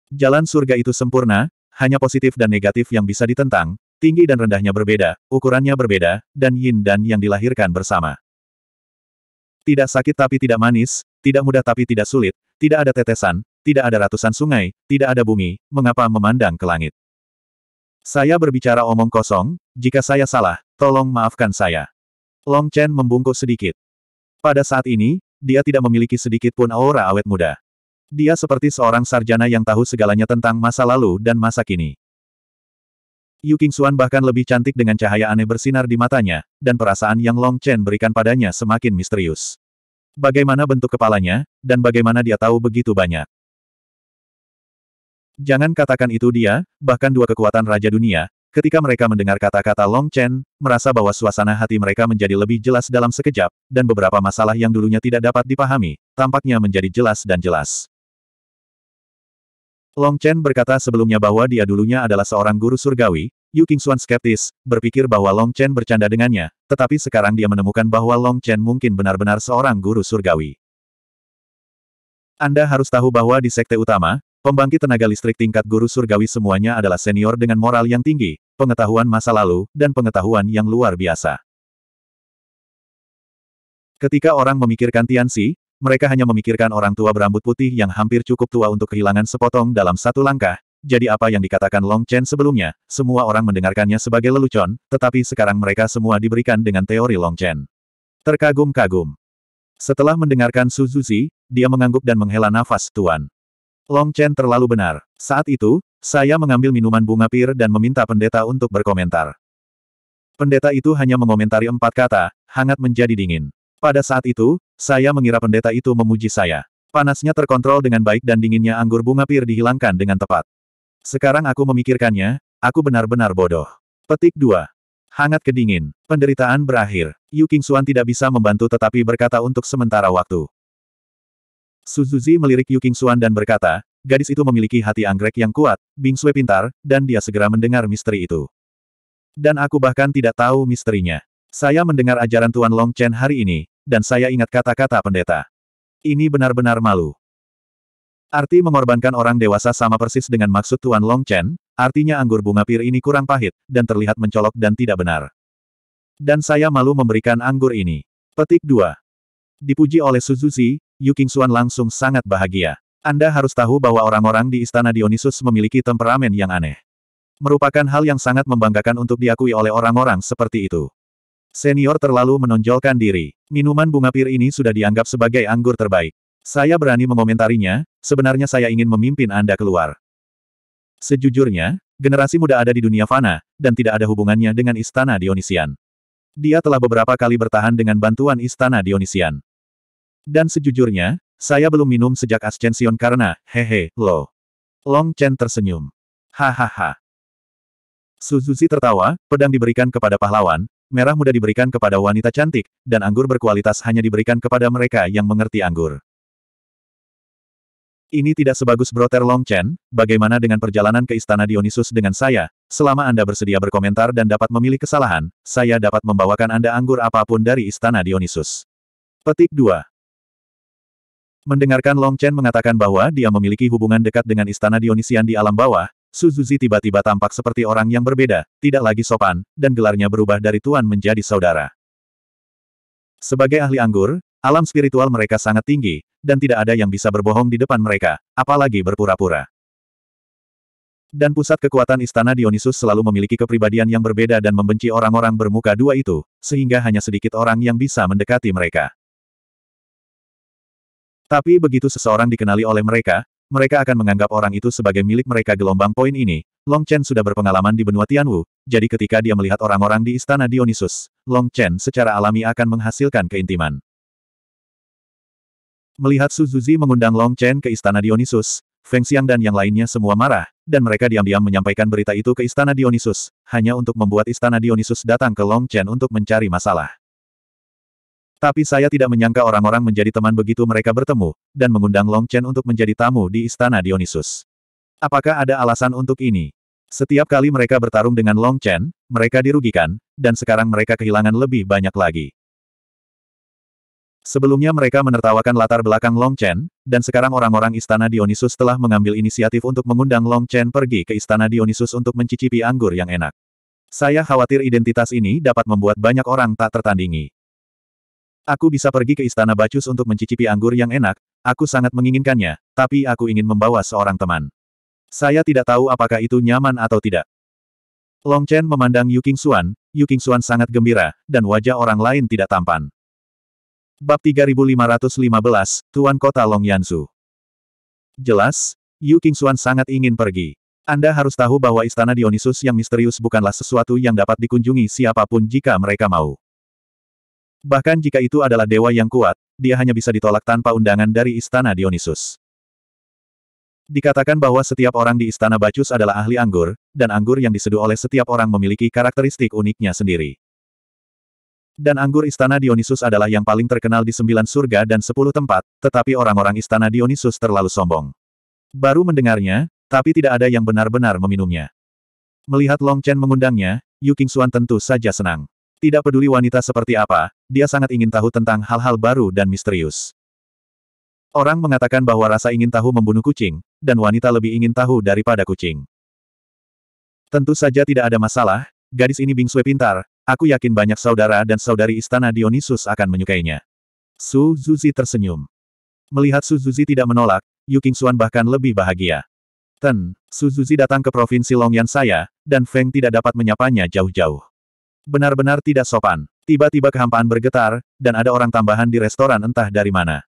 Jalan surga itu sempurna, hanya positif dan negatif yang bisa ditentang, tinggi dan rendahnya berbeda, ukurannya berbeda, dan yin dan yang dilahirkan bersama. Tidak sakit tapi tidak manis, tidak mudah tapi tidak sulit, tidak ada tetesan, tidak ada ratusan sungai, tidak ada bumi, mengapa memandang ke langit? Saya berbicara omong kosong, jika saya salah, tolong maafkan saya. Long Chen membungkuk sedikit. Pada saat ini, dia tidak memiliki sedikit pun aura awet muda. Dia seperti seorang sarjana yang tahu segalanya tentang masa lalu dan masa kini. Yu Xuan bahkan lebih cantik dengan cahaya aneh bersinar di matanya, dan perasaan yang Long Chen berikan padanya semakin misterius. Bagaimana bentuk kepalanya, dan bagaimana dia tahu begitu banyak. Jangan katakan itu dia, bahkan dua kekuatan Raja Dunia, ketika mereka mendengar kata-kata Long Chen, merasa bahwa suasana hati mereka menjadi lebih jelas dalam sekejap, dan beberapa masalah yang dulunya tidak dapat dipahami, tampaknya menjadi jelas dan jelas. Long Chen berkata sebelumnya bahwa dia dulunya adalah seorang guru surgawi, Yu Xuan skeptis, berpikir bahwa Long Chen bercanda dengannya, tetapi sekarang dia menemukan bahwa Long Chen mungkin benar-benar seorang guru surgawi. Anda harus tahu bahwa di sekte utama, pembangkit tenaga listrik tingkat guru surgawi semuanya adalah senior dengan moral yang tinggi, pengetahuan masa lalu, dan pengetahuan yang luar biasa. Ketika orang memikirkan Tian Tianxi, mereka hanya memikirkan orang tua berambut putih yang hampir cukup tua untuk kehilangan sepotong dalam satu langkah, jadi apa yang dikatakan Long Chen sebelumnya, semua orang mendengarkannya sebagai lelucon, tetapi sekarang mereka semua diberikan dengan teori Long Chen. Terkagum-kagum. Setelah mendengarkan Su Zuzi, dia mengangguk dan menghela nafas, Tuan. Long Chen terlalu benar. Saat itu, saya mengambil minuman bunga pir dan meminta pendeta untuk berkomentar. Pendeta itu hanya mengomentari empat kata, hangat menjadi dingin. Pada saat itu, saya mengira pendeta itu memuji saya. Panasnya terkontrol dengan baik dan dinginnya anggur bunga pir dihilangkan dengan tepat. Sekarang aku memikirkannya, aku benar-benar bodoh. Petik 2. Hangat kedingin. Penderitaan berakhir. Yu King Xuan tidak bisa membantu tetapi berkata untuk sementara waktu. Suzuzi melirik Yu King Xuan dan berkata, gadis itu memiliki hati anggrek yang kuat, Bing Sui pintar, dan dia segera mendengar misteri itu. Dan aku bahkan tidak tahu misterinya. Saya mendengar ajaran Tuan Long Chen hari ini, dan saya ingat kata-kata pendeta. Ini benar-benar malu. Arti mengorbankan orang dewasa sama persis dengan maksud Tuan Long Chen, artinya anggur bunga pir ini kurang pahit, dan terlihat mencolok dan tidak benar. Dan saya malu memberikan anggur ini. Petik 2. Dipuji oleh Suzuzi, Yu Qingxuan langsung sangat bahagia. Anda harus tahu bahwa orang-orang di Istana Dionysus memiliki temperamen yang aneh. Merupakan hal yang sangat membanggakan untuk diakui oleh orang-orang seperti itu. Senior terlalu menonjolkan diri. Minuman bunga pir ini sudah dianggap sebagai anggur terbaik. Saya berani mengomentarinya, sebenarnya saya ingin memimpin Anda keluar. Sejujurnya, generasi muda ada di dunia fana, dan tidak ada hubungannya dengan Istana Dionisian. Dia telah beberapa kali bertahan dengan bantuan Istana Dionisian. Dan sejujurnya, saya belum minum sejak Ascension karena, hehe, lo. Long Chen tersenyum. Hahaha. Suzuki tertawa, pedang diberikan kepada pahlawan, merah muda diberikan kepada wanita cantik, dan anggur berkualitas hanya diberikan kepada mereka yang mengerti anggur. Ini tidak sebagus Broter Chen. bagaimana dengan perjalanan ke Istana Dionysus dengan saya, selama Anda bersedia berkomentar dan dapat memilih kesalahan, saya dapat membawakan Anda anggur apapun dari Istana Dionysus. Petik 2. Mendengarkan Longchen mengatakan bahwa dia memiliki hubungan dekat dengan Istana Dionysian di alam bawah, Suzuzi tiba-tiba tampak seperti orang yang berbeda, tidak lagi sopan, dan gelarnya berubah dari tuan menjadi saudara. Sebagai ahli anggur, alam spiritual mereka sangat tinggi, dan tidak ada yang bisa berbohong di depan mereka, apalagi berpura-pura. Dan pusat kekuatan istana Dionysus selalu memiliki kepribadian yang berbeda dan membenci orang-orang bermuka dua itu, sehingga hanya sedikit orang yang bisa mendekati mereka. Tapi begitu seseorang dikenali oleh mereka, mereka akan menganggap orang itu sebagai milik mereka gelombang poin ini. Long Chen sudah berpengalaman di benua Tianwu, jadi ketika dia melihat orang-orang di istana Dionysus, Long Chen secara alami akan menghasilkan keintiman. Melihat Su Zuzi mengundang Long Chen ke istana Dionysus, Feng Xiang dan yang lainnya semua marah, dan mereka diam-diam menyampaikan berita itu ke istana Dionysus, hanya untuk membuat istana Dionysus datang ke Long Chen untuk mencari masalah. Tapi saya tidak menyangka orang-orang menjadi teman begitu mereka bertemu, dan mengundang Long Chen untuk menjadi tamu di Istana Dionysus. Apakah ada alasan untuk ini? Setiap kali mereka bertarung dengan Long Chen, mereka dirugikan, dan sekarang mereka kehilangan lebih banyak lagi. Sebelumnya mereka menertawakan latar belakang Long Chen, dan sekarang orang-orang Istana Dionysus telah mengambil inisiatif untuk mengundang Long Chen pergi ke Istana Dionysus untuk mencicipi anggur yang enak. Saya khawatir identitas ini dapat membuat banyak orang tak tertandingi. Aku bisa pergi ke Istana Bacus untuk mencicipi anggur yang enak, aku sangat menginginkannya, tapi aku ingin membawa seorang teman. Saya tidak tahu apakah itu nyaman atau tidak. Long Chen memandang Yu King Xuan, Yu King Xuan sangat gembira, dan wajah orang lain tidak tampan. Bab 3515, Tuan Kota Long Yanzu. Jelas, Yu King Xuan sangat ingin pergi. Anda harus tahu bahwa istana Dionysus yang misterius bukanlah sesuatu yang dapat dikunjungi siapapun jika mereka mau. Bahkan jika itu adalah dewa yang kuat, dia hanya bisa ditolak tanpa undangan dari istana Dionysus. Dikatakan bahwa setiap orang di istana Bacchus adalah ahli anggur, dan anggur yang diseduh oleh setiap orang memiliki karakteristik uniknya sendiri. Dan anggur istana Dionysus adalah yang paling terkenal di sembilan surga dan sepuluh tempat, tetapi orang-orang istana Dionysus terlalu sombong. Baru mendengarnya, tapi tidak ada yang benar-benar meminumnya. Melihat Long Chen mengundangnya, Yu Xuan tentu saja senang. Tidak peduli wanita seperti apa, dia sangat ingin tahu tentang hal-hal baru dan misterius. Orang mengatakan bahwa rasa ingin tahu membunuh kucing, dan wanita lebih ingin tahu daripada kucing. Tentu saja tidak ada masalah, gadis ini bingsue pintar, aku yakin banyak saudara dan saudari istana Dionysus akan menyukainya. Su Zuzi tersenyum. Melihat Su Zuzi tidak menolak, Yu Qingxuan bahkan lebih bahagia. Ten, Su Zuzi datang ke provinsi Longyan saya, dan Feng tidak dapat menyapanya jauh-jauh. Benar-benar tidak sopan. Tiba-tiba kehampaan bergetar, dan ada orang tambahan di restoran entah dari mana.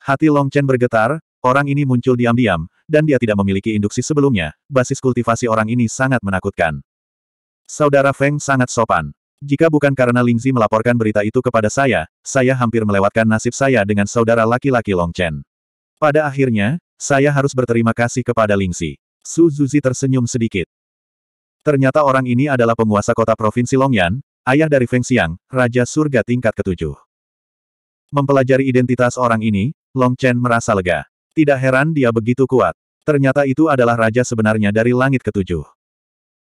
Hati Long Chen bergetar, orang ini muncul diam-diam, dan dia tidak memiliki induksi sebelumnya, basis kultivasi orang ini sangat menakutkan. Saudara Feng sangat sopan. Jika bukan karena Lingzi melaporkan berita itu kepada saya, saya hampir melewatkan nasib saya dengan saudara laki-laki Long Chen. Pada akhirnya, saya harus berterima kasih kepada Lingzi. Su Zuzi tersenyum sedikit. Ternyata orang ini adalah penguasa kota Provinsi Longyan, ayah dari Feng Xiang, Raja Surga tingkat ketujuh. Mempelajari identitas orang ini, Long Chen merasa lega. Tidak heran dia begitu kuat. Ternyata itu adalah raja sebenarnya dari langit ketujuh.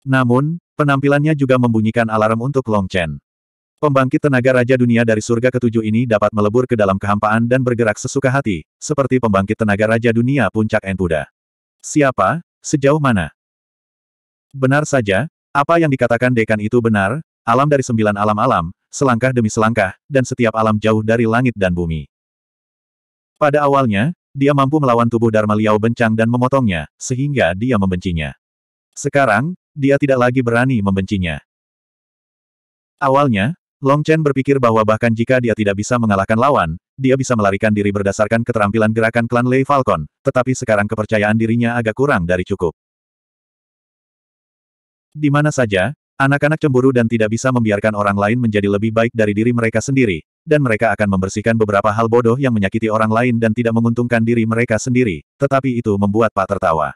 Namun, penampilannya juga membunyikan alarm untuk Long Chen. Pembangkit tenaga Raja Dunia dari surga ketujuh ini dapat melebur ke dalam kehampaan dan bergerak sesuka hati, seperti pembangkit tenaga Raja Dunia Puncak Enpuda. Siapa? Sejauh mana? Benar saja, apa yang dikatakan dekan itu benar, alam dari sembilan alam-alam, selangkah demi selangkah, dan setiap alam jauh dari langit dan bumi. Pada awalnya, dia mampu melawan tubuh Dharma Liao bencang dan memotongnya, sehingga dia membencinya. Sekarang, dia tidak lagi berani membencinya. Awalnya, Long Chen berpikir bahwa bahkan jika dia tidak bisa mengalahkan lawan, dia bisa melarikan diri berdasarkan keterampilan gerakan klan Lei Falcon, tetapi sekarang kepercayaan dirinya agak kurang dari cukup. Di mana saja, Anak-anak cemburu dan tidak bisa membiarkan orang lain menjadi lebih baik dari diri mereka sendiri, dan mereka akan membersihkan beberapa hal bodoh yang menyakiti orang lain dan tidak menguntungkan diri mereka sendiri, tetapi itu membuat Pak tertawa.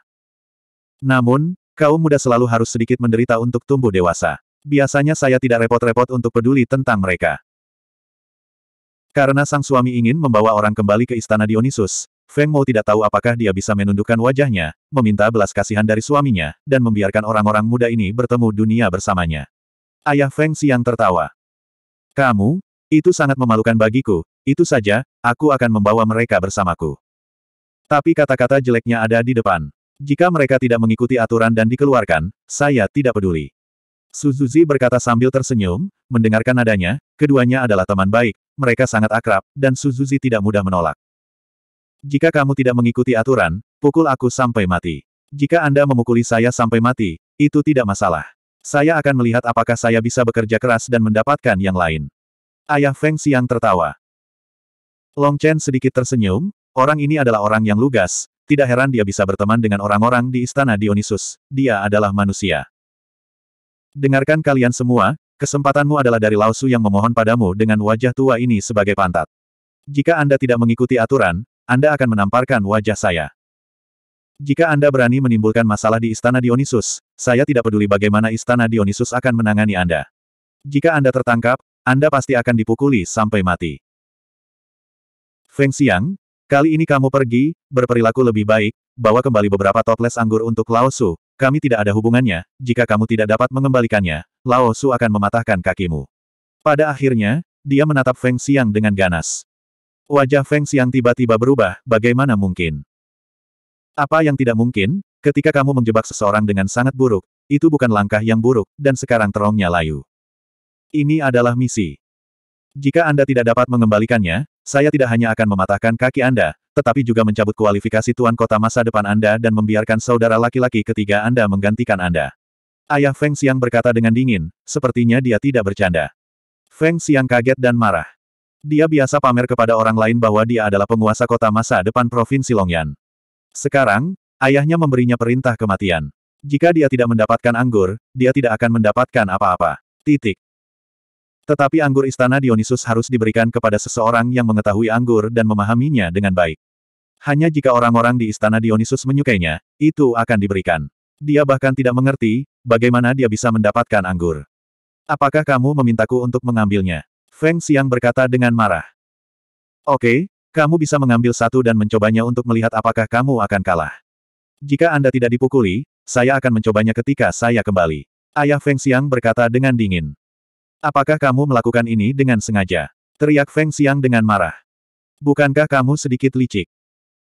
Namun, kaum muda selalu harus sedikit menderita untuk tumbuh dewasa. Biasanya saya tidak repot-repot untuk peduli tentang mereka. Karena sang suami ingin membawa orang kembali ke istana Dionysus, Feng Mo tidak tahu apakah dia bisa menundukkan wajahnya, meminta belas kasihan dari suaminya, dan membiarkan orang-orang muda ini bertemu dunia bersamanya. Ayah Feng siang tertawa. Kamu? Itu sangat memalukan bagiku, itu saja, aku akan membawa mereka bersamaku. Tapi kata-kata jeleknya ada di depan. Jika mereka tidak mengikuti aturan dan dikeluarkan, saya tidak peduli. Suzuzi berkata sambil tersenyum, mendengarkan nadanya, keduanya adalah teman baik, mereka sangat akrab, dan Suzuzi tidak mudah menolak. Jika kamu tidak mengikuti aturan, pukul aku sampai mati. Jika Anda memukuli saya sampai mati, itu tidak masalah. Saya akan melihat apakah saya bisa bekerja keras dan mendapatkan yang lain. Ayah Feng siang tertawa. Long Chen sedikit tersenyum, orang ini adalah orang yang lugas, tidak heran dia bisa berteman dengan orang-orang di istana Dionysus, dia adalah manusia. Dengarkan kalian semua, kesempatanmu adalah dari Su yang memohon padamu dengan wajah tua ini sebagai pantat. Jika Anda tidak mengikuti aturan, anda akan menamparkan wajah saya. Jika Anda berani menimbulkan masalah di Istana Dionysus, saya tidak peduli bagaimana Istana Dionysus akan menangani Anda. Jika Anda tertangkap, Anda pasti akan dipukuli sampai mati. Feng Xiang, kali ini kamu pergi, berperilaku lebih baik, bawa kembali beberapa toples anggur untuk Lao Su, kami tidak ada hubungannya, jika kamu tidak dapat mengembalikannya, Lao Su akan mematahkan kakimu. Pada akhirnya, dia menatap Feng Xiang dengan ganas. Wajah Feng Xiang tiba-tiba berubah, bagaimana mungkin? Apa yang tidak mungkin, ketika kamu menjebak seseorang dengan sangat buruk, itu bukan langkah yang buruk, dan sekarang terongnya layu. Ini adalah misi. Jika Anda tidak dapat mengembalikannya, saya tidak hanya akan mematahkan kaki Anda, tetapi juga mencabut kualifikasi tuan kota masa depan Anda dan membiarkan saudara laki-laki ketiga Anda menggantikan Anda. Ayah Feng Xiang berkata dengan dingin, sepertinya dia tidak bercanda. Feng Xiang kaget dan marah. Dia biasa pamer kepada orang lain bahwa dia adalah penguasa kota masa depan Provinsi Longyan. Sekarang, ayahnya memberinya perintah kematian. Jika dia tidak mendapatkan anggur, dia tidak akan mendapatkan apa-apa. Titik. Tetapi anggur istana Dionysus harus diberikan kepada seseorang yang mengetahui anggur dan memahaminya dengan baik. Hanya jika orang-orang di istana Dionysus menyukainya, itu akan diberikan. Dia bahkan tidak mengerti, bagaimana dia bisa mendapatkan anggur. Apakah kamu memintaku untuk mengambilnya? Feng Xiang berkata dengan marah. Oke, kamu bisa mengambil satu dan mencobanya untuk melihat apakah kamu akan kalah. Jika Anda tidak dipukuli, saya akan mencobanya ketika saya kembali. Ayah Feng Xiang berkata dengan dingin. Apakah kamu melakukan ini dengan sengaja? Teriak Feng Xiang dengan marah. Bukankah kamu sedikit licik?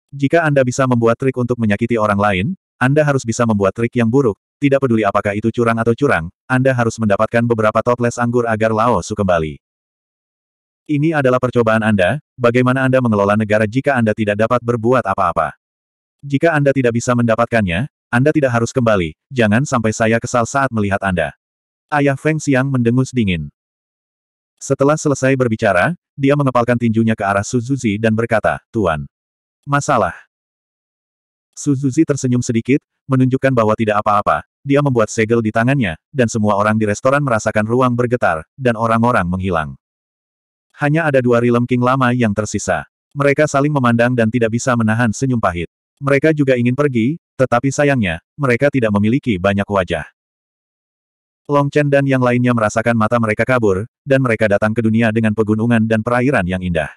Jika Anda bisa membuat trik untuk menyakiti orang lain, Anda harus bisa membuat trik yang buruk, tidak peduli apakah itu curang atau curang, Anda harus mendapatkan beberapa toples anggur agar Lao Su kembali. Ini adalah percobaan Anda, bagaimana Anda mengelola negara jika Anda tidak dapat berbuat apa-apa. Jika Anda tidak bisa mendapatkannya, Anda tidak harus kembali, jangan sampai saya kesal saat melihat Anda. Ayah Feng Xiang mendengus dingin. Setelah selesai berbicara, dia mengepalkan tinjunya ke arah Suzuzi dan berkata, Tuan. Masalah. Suzuzi tersenyum sedikit, menunjukkan bahwa tidak apa-apa, dia membuat segel di tangannya, dan semua orang di restoran merasakan ruang bergetar, dan orang-orang menghilang. Hanya ada dua rilem King lama yang tersisa. Mereka saling memandang dan tidak bisa menahan senyum pahit. Mereka juga ingin pergi, tetapi sayangnya, mereka tidak memiliki banyak wajah. Long Chen dan yang lainnya merasakan mata mereka kabur, dan mereka datang ke dunia dengan pegunungan dan perairan yang indah.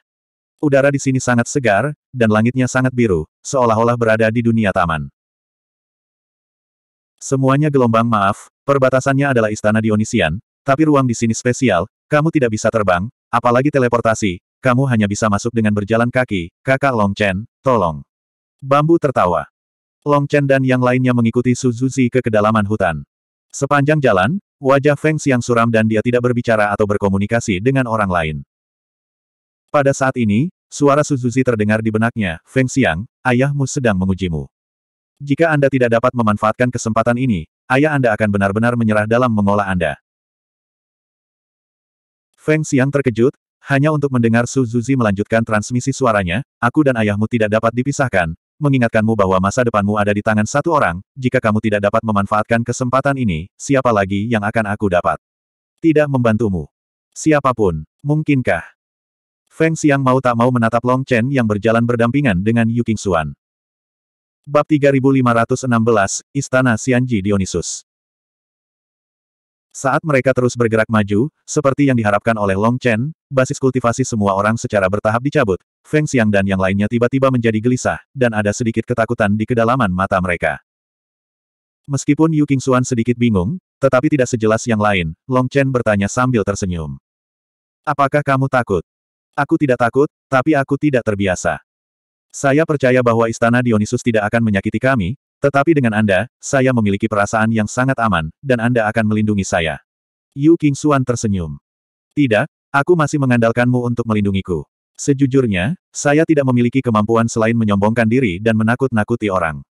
Udara di sini sangat segar, dan langitnya sangat biru, seolah-olah berada di dunia taman. Semuanya gelombang maaf, perbatasannya adalah istana Dionisian, tapi ruang di sini spesial, kamu tidak bisa terbang, Apalagi teleportasi, kamu hanya bisa masuk dengan berjalan kaki, kakak Long Chen, tolong. Bambu tertawa. Long Chen dan yang lainnya mengikuti Suzuzi ke kedalaman hutan. Sepanjang jalan, wajah Feng Xiang suram dan dia tidak berbicara atau berkomunikasi dengan orang lain. Pada saat ini, suara Suzuzi terdengar di benaknya, Feng Xiang, ayahmu sedang mengujimu. Jika Anda tidak dapat memanfaatkan kesempatan ini, ayah Anda akan benar-benar menyerah dalam mengolah Anda. Feng Xiang terkejut, hanya untuk mendengar Su Zuzi melanjutkan transmisi suaranya, aku dan ayahmu tidak dapat dipisahkan, mengingatkanmu bahwa masa depanmu ada di tangan satu orang, jika kamu tidak dapat memanfaatkan kesempatan ini, siapa lagi yang akan aku dapat? Tidak membantumu. Siapapun, mungkinkah? Feng Xiang mau tak mau menatap Long Chen yang berjalan berdampingan dengan Yu Xuan. Bab 3516, Istana Xianji Dionysus saat mereka terus bergerak maju, seperti yang diharapkan oleh Long Chen, basis kultivasi semua orang secara bertahap dicabut. Feng Xiang dan yang lainnya tiba-tiba menjadi gelisah, dan ada sedikit ketakutan di kedalaman mata mereka. Meskipun Yu Qingxuan sedikit bingung, tetapi tidak sejelas yang lain, Long Chen bertanya sambil tersenyum. Apakah kamu takut? Aku tidak takut, tapi aku tidak terbiasa. Saya percaya bahwa istana Dionysus tidak akan menyakiti kami, tetapi dengan Anda, saya memiliki perasaan yang sangat aman, dan Anda akan melindungi saya. Yu King Xuan tersenyum. Tidak, aku masih mengandalkanmu untuk melindungiku. Sejujurnya, saya tidak memiliki kemampuan selain menyombongkan diri dan menakut-nakuti orang.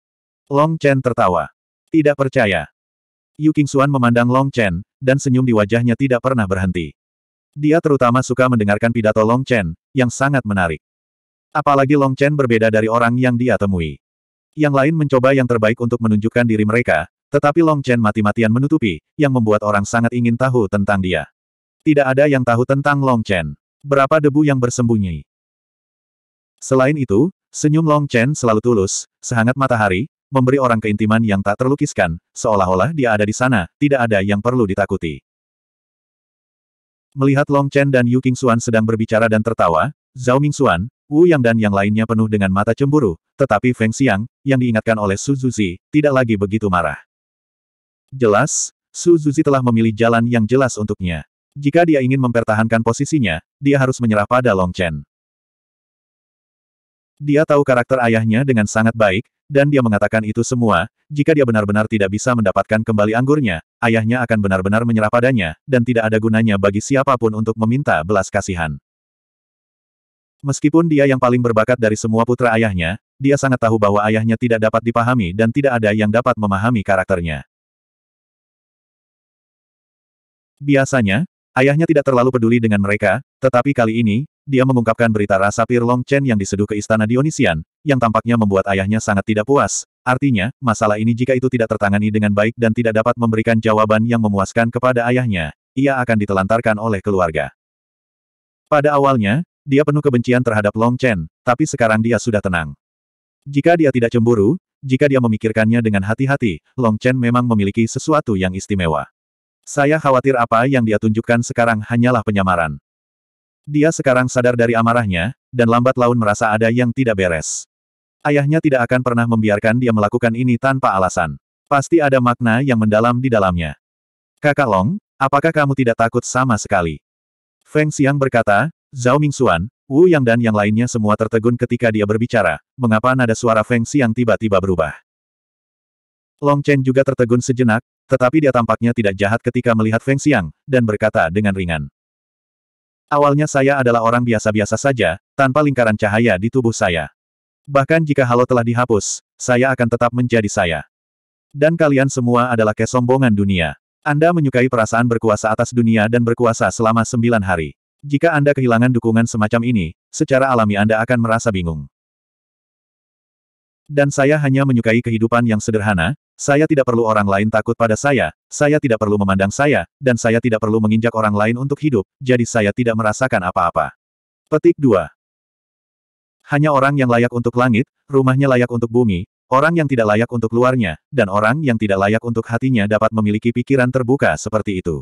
Long Chen tertawa. Tidak percaya. Yu King Xuan memandang Long Chen, dan senyum di wajahnya tidak pernah berhenti. Dia terutama suka mendengarkan pidato Long Chen, yang sangat menarik. Apalagi Long Chen berbeda dari orang yang dia temui. Yang lain mencoba yang terbaik untuk menunjukkan diri mereka, tetapi Long Chen mati-matian menutupi, yang membuat orang sangat ingin tahu tentang dia. Tidak ada yang tahu tentang Long Chen. Berapa debu yang bersembunyi. Selain itu, senyum Long Chen selalu tulus, sehangat matahari, memberi orang keintiman yang tak terlukiskan, seolah-olah dia ada di sana, tidak ada yang perlu ditakuti. Melihat Long Chen dan Yu Xuan sedang berbicara dan tertawa, Zhao Ming Xuan, Wu Yang dan yang lainnya penuh dengan mata cemburu, tetapi Feng Xiang, yang diingatkan oleh Su Zuzi, tidak lagi begitu marah. Jelas, Su Zuzi telah memilih jalan yang jelas untuknya. Jika dia ingin mempertahankan posisinya, dia harus menyerah pada Long Chen. Dia tahu karakter ayahnya dengan sangat baik, dan dia mengatakan itu semua, jika dia benar-benar tidak bisa mendapatkan kembali anggurnya, ayahnya akan benar-benar menyerah padanya, dan tidak ada gunanya bagi siapapun untuk meminta belas kasihan. Meskipun dia yang paling berbakat dari semua putra ayahnya, dia sangat tahu bahwa ayahnya tidak dapat dipahami dan tidak ada yang dapat memahami karakternya. Biasanya, ayahnya tidak terlalu peduli dengan mereka, tetapi kali ini, dia mengungkapkan berita rasa pir Long Chen yang diseduh ke istana Dionisian, yang tampaknya membuat ayahnya sangat tidak puas. Artinya, masalah ini jika itu tidak tertangani dengan baik dan tidak dapat memberikan jawaban yang memuaskan kepada ayahnya, ia akan ditelantarkan oleh keluarga. Pada awalnya, dia penuh kebencian terhadap Long Chen, tapi sekarang dia sudah tenang. Jika dia tidak cemburu, jika dia memikirkannya dengan hati-hati, Long Chen memang memiliki sesuatu yang istimewa. Saya khawatir apa yang dia tunjukkan sekarang hanyalah penyamaran. Dia sekarang sadar dari amarahnya, dan lambat laun merasa ada yang tidak beres. Ayahnya tidak akan pernah membiarkan dia melakukan ini tanpa alasan. Pasti ada makna yang mendalam di dalamnya. Kakak Long, apakah kamu tidak takut sama sekali? Feng Xiang berkata, Zhao Mingxuan, Wu Yang dan yang lainnya semua tertegun ketika dia berbicara, mengapa nada suara Feng Xiang tiba-tiba berubah. Long Chen juga tertegun sejenak, tetapi dia tampaknya tidak jahat ketika melihat Feng Xiang, dan berkata dengan ringan. Awalnya saya adalah orang biasa-biasa saja, tanpa lingkaran cahaya di tubuh saya. Bahkan jika halo telah dihapus, saya akan tetap menjadi saya. Dan kalian semua adalah kesombongan dunia. Anda menyukai perasaan berkuasa atas dunia dan berkuasa selama sembilan hari. Jika Anda kehilangan dukungan semacam ini, secara alami Anda akan merasa bingung. Dan saya hanya menyukai kehidupan yang sederhana, saya tidak perlu orang lain takut pada saya, saya tidak perlu memandang saya, dan saya tidak perlu menginjak orang lain untuk hidup, jadi saya tidak merasakan apa-apa. Petik 2. Hanya orang yang layak untuk langit, rumahnya layak untuk bumi, orang yang tidak layak untuk luarnya, dan orang yang tidak layak untuk hatinya dapat memiliki pikiran terbuka seperti itu.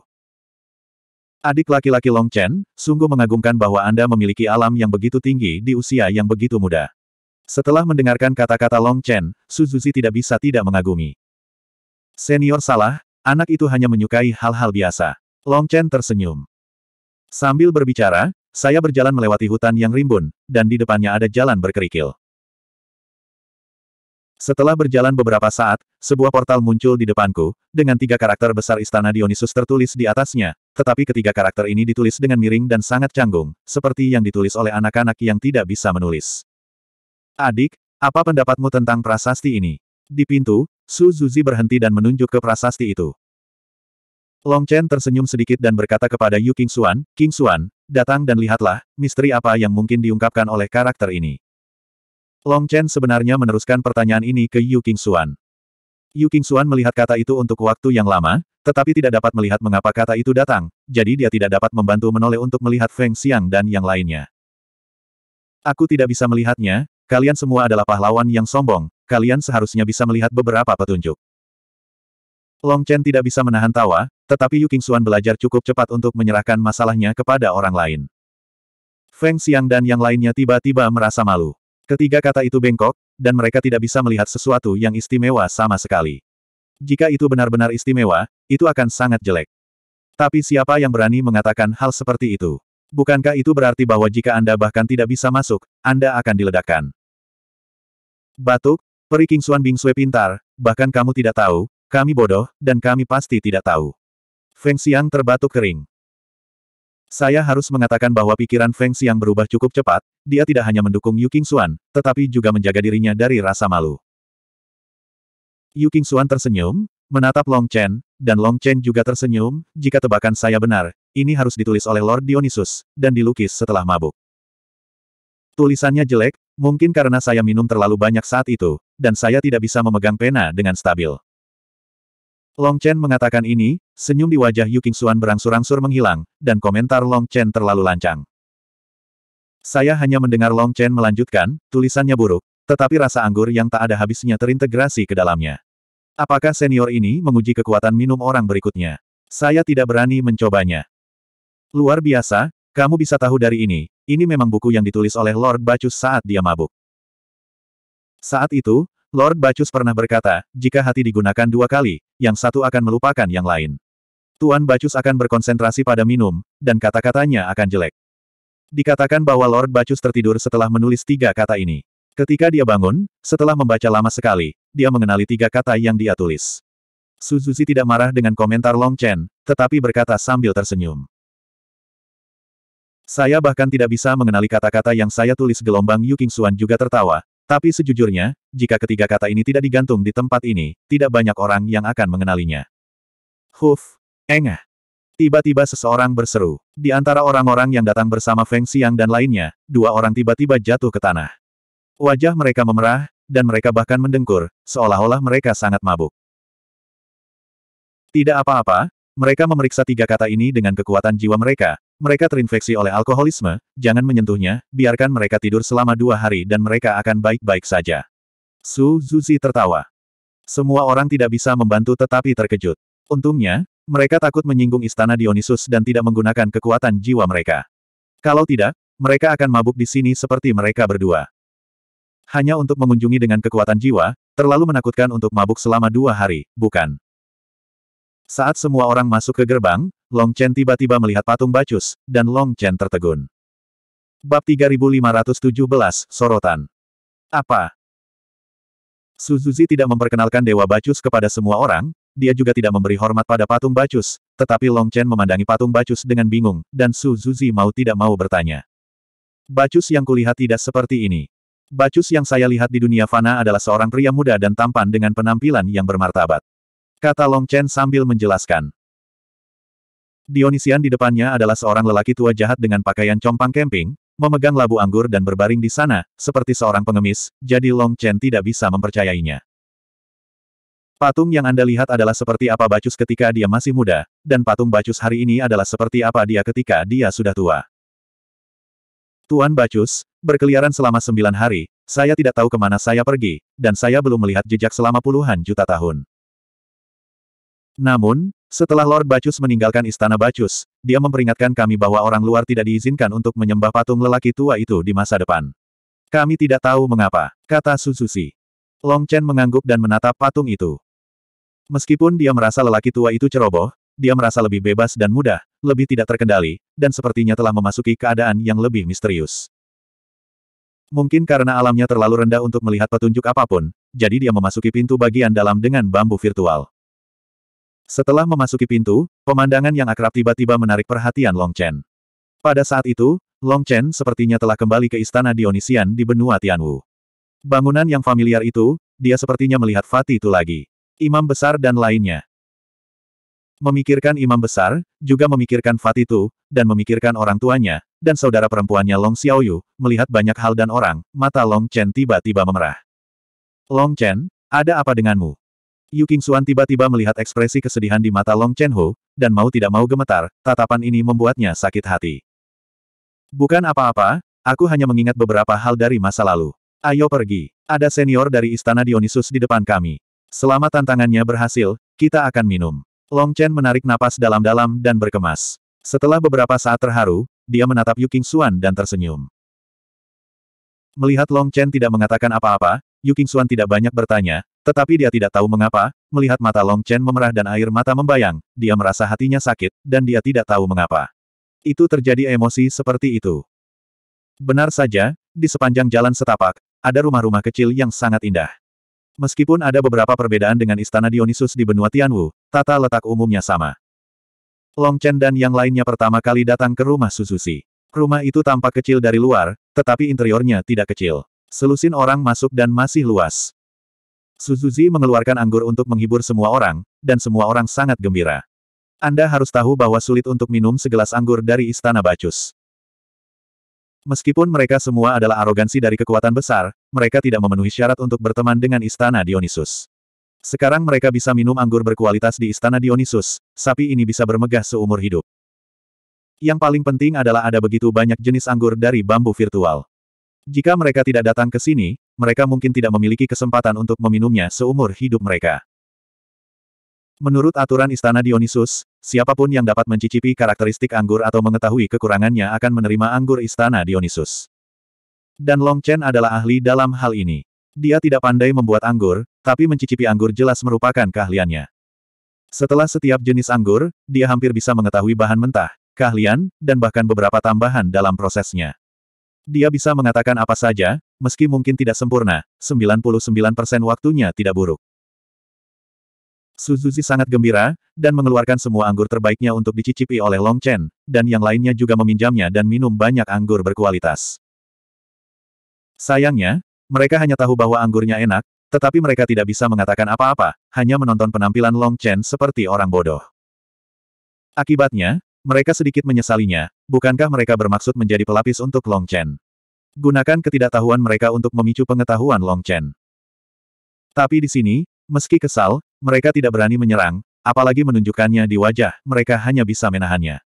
Adik laki-laki Long Chen, sungguh mengagumkan bahwa Anda memiliki alam yang begitu tinggi di usia yang begitu muda. Setelah mendengarkan kata-kata Long Chen, Suzuzi tidak bisa tidak mengagumi. Senior salah, anak itu hanya menyukai hal-hal biasa. Long Chen tersenyum. Sambil berbicara, saya berjalan melewati hutan yang rimbun, dan di depannya ada jalan berkerikil. Setelah berjalan beberapa saat, sebuah portal muncul di depanku, dengan tiga karakter besar Istana Dionysus tertulis di atasnya, tetapi ketiga karakter ini ditulis dengan miring dan sangat canggung, seperti yang ditulis oleh anak-anak yang tidak bisa menulis. Adik, apa pendapatmu tentang prasasti ini? Di pintu, Su Zuzi berhenti dan menunjuk ke prasasti itu. Long Chen tersenyum sedikit dan berkata kepada Yu King King Xuan, datang dan lihatlah, misteri apa yang mungkin diungkapkan oleh karakter ini. Long Chen sebenarnya meneruskan pertanyaan ini ke Yu Xuan. Yu Xuan melihat kata itu untuk waktu yang lama, tetapi tidak dapat melihat mengapa kata itu datang, jadi dia tidak dapat membantu menoleh untuk melihat Feng Xiang dan yang lainnya. Aku tidak bisa melihatnya, kalian semua adalah pahlawan yang sombong, kalian seharusnya bisa melihat beberapa petunjuk. Long Chen tidak bisa menahan tawa, tetapi Yu Xuan belajar cukup cepat untuk menyerahkan masalahnya kepada orang lain. Feng Xiang dan yang lainnya tiba-tiba merasa malu. Ketiga kata itu bengkok, dan mereka tidak bisa melihat sesuatu yang istimewa sama sekali. Jika itu benar-benar istimewa, itu akan sangat jelek. Tapi siapa yang berani mengatakan hal seperti itu? Bukankah itu berarti bahwa jika Anda bahkan tidak bisa masuk, Anda akan diledakkan? Batuk, Peri King Suan Bing Sui pintar, bahkan kamu tidak tahu, kami bodoh, dan kami pasti tidak tahu. Feng Xiang terbatuk kering. Saya harus mengatakan bahwa pikiran Feng Xiang berubah cukup cepat, dia tidak hanya mendukung Yu Xuan, tetapi juga menjaga dirinya dari rasa malu. Yu Xuan tersenyum, menatap Long Chen, dan Long Chen juga tersenyum, jika tebakan saya benar, ini harus ditulis oleh Lord Dionysus, dan dilukis setelah mabuk. Tulisannya jelek, mungkin karena saya minum terlalu banyak saat itu, dan saya tidak bisa memegang pena dengan stabil. Long Chen mengatakan ini, senyum di wajah Yu Qingxuan berangsur-angsur menghilang, dan komentar Long Chen terlalu lancang. Saya hanya mendengar Long Chen melanjutkan, tulisannya buruk, tetapi rasa anggur yang tak ada habisnya terintegrasi ke dalamnya. Apakah senior ini menguji kekuatan minum orang berikutnya? Saya tidak berani mencobanya. Luar biasa, kamu bisa tahu dari ini, ini memang buku yang ditulis oleh Lord Bacus saat dia mabuk. Saat itu, Lord Bacus pernah berkata, jika hati digunakan dua kali, yang satu akan melupakan yang lain. Tuan Bacus akan berkonsentrasi pada minum, dan kata-katanya akan jelek. Dikatakan bahwa Lord Bacus tertidur setelah menulis tiga kata ini. Ketika dia bangun, setelah membaca lama sekali, dia mengenali tiga kata yang dia tulis. Suzuzi tidak marah dengan komentar Long Chen, tetapi berkata sambil tersenyum. Saya bahkan tidak bisa mengenali kata-kata yang saya tulis gelombang Yu King Suan juga tertawa, tapi sejujurnya, jika ketiga kata ini tidak digantung di tempat ini, tidak banyak orang yang akan mengenalinya. Huf! Engah! Tiba-tiba seseorang berseru. Di antara orang-orang yang datang bersama Feng Xiang dan lainnya, dua orang tiba-tiba jatuh ke tanah. Wajah mereka memerah, dan mereka bahkan mendengkur, seolah-olah mereka sangat mabuk. Tidak apa-apa, mereka memeriksa tiga kata ini dengan kekuatan jiwa mereka, mereka terinfeksi oleh alkoholisme, jangan menyentuhnya, biarkan mereka tidur selama dua hari dan mereka akan baik-baik saja. Su Zuzi tertawa. Semua orang tidak bisa membantu tetapi terkejut. Untungnya, mereka takut menyinggung istana Dionysus dan tidak menggunakan kekuatan jiwa mereka. Kalau tidak, mereka akan mabuk di sini seperti mereka berdua. Hanya untuk mengunjungi dengan kekuatan jiwa, terlalu menakutkan untuk mabuk selama dua hari, bukan? Saat semua orang masuk ke gerbang, Long Chen tiba-tiba melihat patung bacus, dan Long Chen tertegun. Bab 3517, Sorotan. Apa? Suzuzi tidak memperkenalkan Dewa Bacus kepada semua orang, dia juga tidak memberi hormat pada patung bacus, tetapi Long Chen memandangi patung bacus dengan bingung, dan Suzuzi mau tidak mau bertanya. Bacus yang kulihat tidak seperti ini. Bacus yang saya lihat di dunia fana adalah seorang pria muda dan tampan dengan penampilan yang bermartabat. Kata Long Chen sambil menjelaskan. Dionisian di depannya adalah seorang lelaki tua jahat dengan pakaian compang camping, memegang labu anggur dan berbaring di sana, seperti seorang pengemis, jadi Long Chen tidak bisa mempercayainya. Patung yang Anda lihat adalah seperti apa Bacus ketika dia masih muda, dan patung Bacus hari ini adalah seperti apa dia ketika dia sudah tua. Tuan Bacus, berkeliaran selama sembilan hari, saya tidak tahu kemana saya pergi, dan saya belum melihat jejak selama puluhan juta tahun. Namun, setelah Lord Bacchus meninggalkan istana Bacchus, dia memperingatkan kami bahwa orang luar tidak diizinkan untuk menyembah patung lelaki tua itu di masa depan. Kami tidak tahu mengapa, kata Suzushi. Long Chen mengangguk dan menatap patung itu. Meskipun dia merasa lelaki tua itu ceroboh, dia merasa lebih bebas dan mudah, lebih tidak terkendali, dan sepertinya telah memasuki keadaan yang lebih misterius. Mungkin karena alamnya terlalu rendah untuk melihat petunjuk apapun, jadi dia memasuki pintu bagian dalam dengan bambu virtual. Setelah memasuki pintu, pemandangan yang akrab tiba-tiba menarik perhatian Long Chen. Pada saat itu, Long Chen sepertinya telah kembali ke istana Dionisian di benua Tianwu. Bangunan yang familiar itu, dia sepertinya melihat Fatih itu lagi. Imam besar dan lainnya. Memikirkan imam besar, juga memikirkan Fatih itu, dan memikirkan orang tuanya, dan saudara perempuannya Long Xiaoyu, melihat banyak hal dan orang, mata Long Chen tiba-tiba memerah. Long Chen, ada apa denganmu? Yu Xuan tiba-tiba melihat ekspresi kesedihan di mata Long Chen Ho, dan mau tidak mau gemetar, tatapan ini membuatnya sakit hati. Bukan apa-apa, aku hanya mengingat beberapa hal dari masa lalu. Ayo pergi. Ada senior dari Istana Dionysus di depan kami. Selama tantangannya berhasil, kita akan minum. Long Chen menarik napas dalam-dalam dan berkemas. Setelah beberapa saat terharu, dia menatap Yu Xuan dan tersenyum. Melihat Long Chen tidak mengatakan apa-apa, Yu Xuan tidak banyak bertanya, tetapi dia tidak tahu mengapa, melihat mata Long Chen memerah dan air mata membayang, dia merasa hatinya sakit, dan dia tidak tahu mengapa. Itu terjadi emosi seperti itu. Benar saja, di sepanjang jalan setapak, ada rumah-rumah kecil yang sangat indah. Meskipun ada beberapa perbedaan dengan istana Dionysus di benua Tianwu, tata letak umumnya sama. Long Chen dan yang lainnya pertama kali datang ke rumah Suzushi. Rumah itu tampak kecil dari luar, tetapi interiornya tidak kecil. Selusin orang masuk dan masih luas. Suzuzi mengeluarkan anggur untuk menghibur semua orang, dan semua orang sangat gembira. Anda harus tahu bahwa sulit untuk minum segelas anggur dari Istana Bacus. Meskipun mereka semua adalah arogansi dari kekuatan besar, mereka tidak memenuhi syarat untuk berteman dengan Istana Dionysus. Sekarang mereka bisa minum anggur berkualitas di Istana Dionysus, sapi ini bisa bermegah seumur hidup. Yang paling penting adalah ada begitu banyak jenis anggur dari bambu virtual. Jika mereka tidak datang ke sini, mereka mungkin tidak memiliki kesempatan untuk meminumnya seumur hidup mereka. Menurut aturan Istana Dionysus, siapapun yang dapat mencicipi karakteristik anggur atau mengetahui kekurangannya akan menerima anggur Istana Dionysus. Dan Long Chen adalah ahli dalam hal ini. Dia tidak pandai membuat anggur, tapi mencicipi anggur jelas merupakan keahliannya. Setelah setiap jenis anggur, dia hampir bisa mengetahui bahan mentah, keahlian, dan bahkan beberapa tambahan dalam prosesnya. Dia bisa mengatakan apa saja, meski mungkin tidak sempurna, 99% waktunya tidak buruk. Suzuzi sangat gembira, dan mengeluarkan semua anggur terbaiknya untuk dicicipi oleh Long Chen, dan yang lainnya juga meminjamnya dan minum banyak anggur berkualitas. Sayangnya, mereka hanya tahu bahwa anggurnya enak, tetapi mereka tidak bisa mengatakan apa-apa, hanya menonton penampilan Long Chen seperti orang bodoh. Akibatnya, mereka sedikit menyesalinya, bukankah mereka bermaksud menjadi pelapis untuk Long Chen? Gunakan ketidaktahuan mereka untuk memicu pengetahuan Long Chen. Tapi di sini, meski kesal, mereka tidak berani menyerang, apalagi menunjukkannya di wajah, mereka hanya bisa menahannya.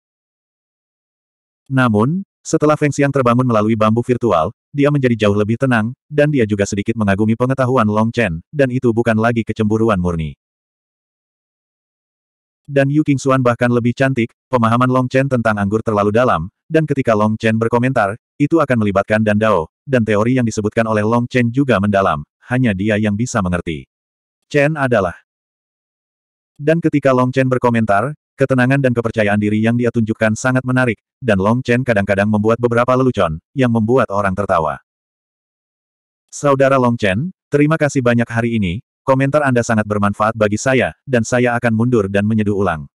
Namun, setelah Feng Xiang terbangun melalui bambu virtual, dia menjadi jauh lebih tenang, dan dia juga sedikit mengagumi pengetahuan Long Chen, dan itu bukan lagi kecemburuan murni dan Yu Qingxuan bahkan lebih cantik, pemahaman Long Chen tentang anggur terlalu dalam, dan ketika Long Chen berkomentar, itu akan melibatkan Dan Dao, dan teori yang disebutkan oleh Long Chen juga mendalam, hanya dia yang bisa mengerti. Chen adalah. Dan ketika Long Chen berkomentar, ketenangan dan kepercayaan diri yang dia tunjukkan sangat menarik, dan Long Chen kadang-kadang membuat beberapa lelucon, yang membuat orang tertawa. Saudara Long Chen, terima kasih banyak hari ini, Komentar Anda sangat bermanfaat bagi saya, dan saya akan mundur dan menyeduh ulang.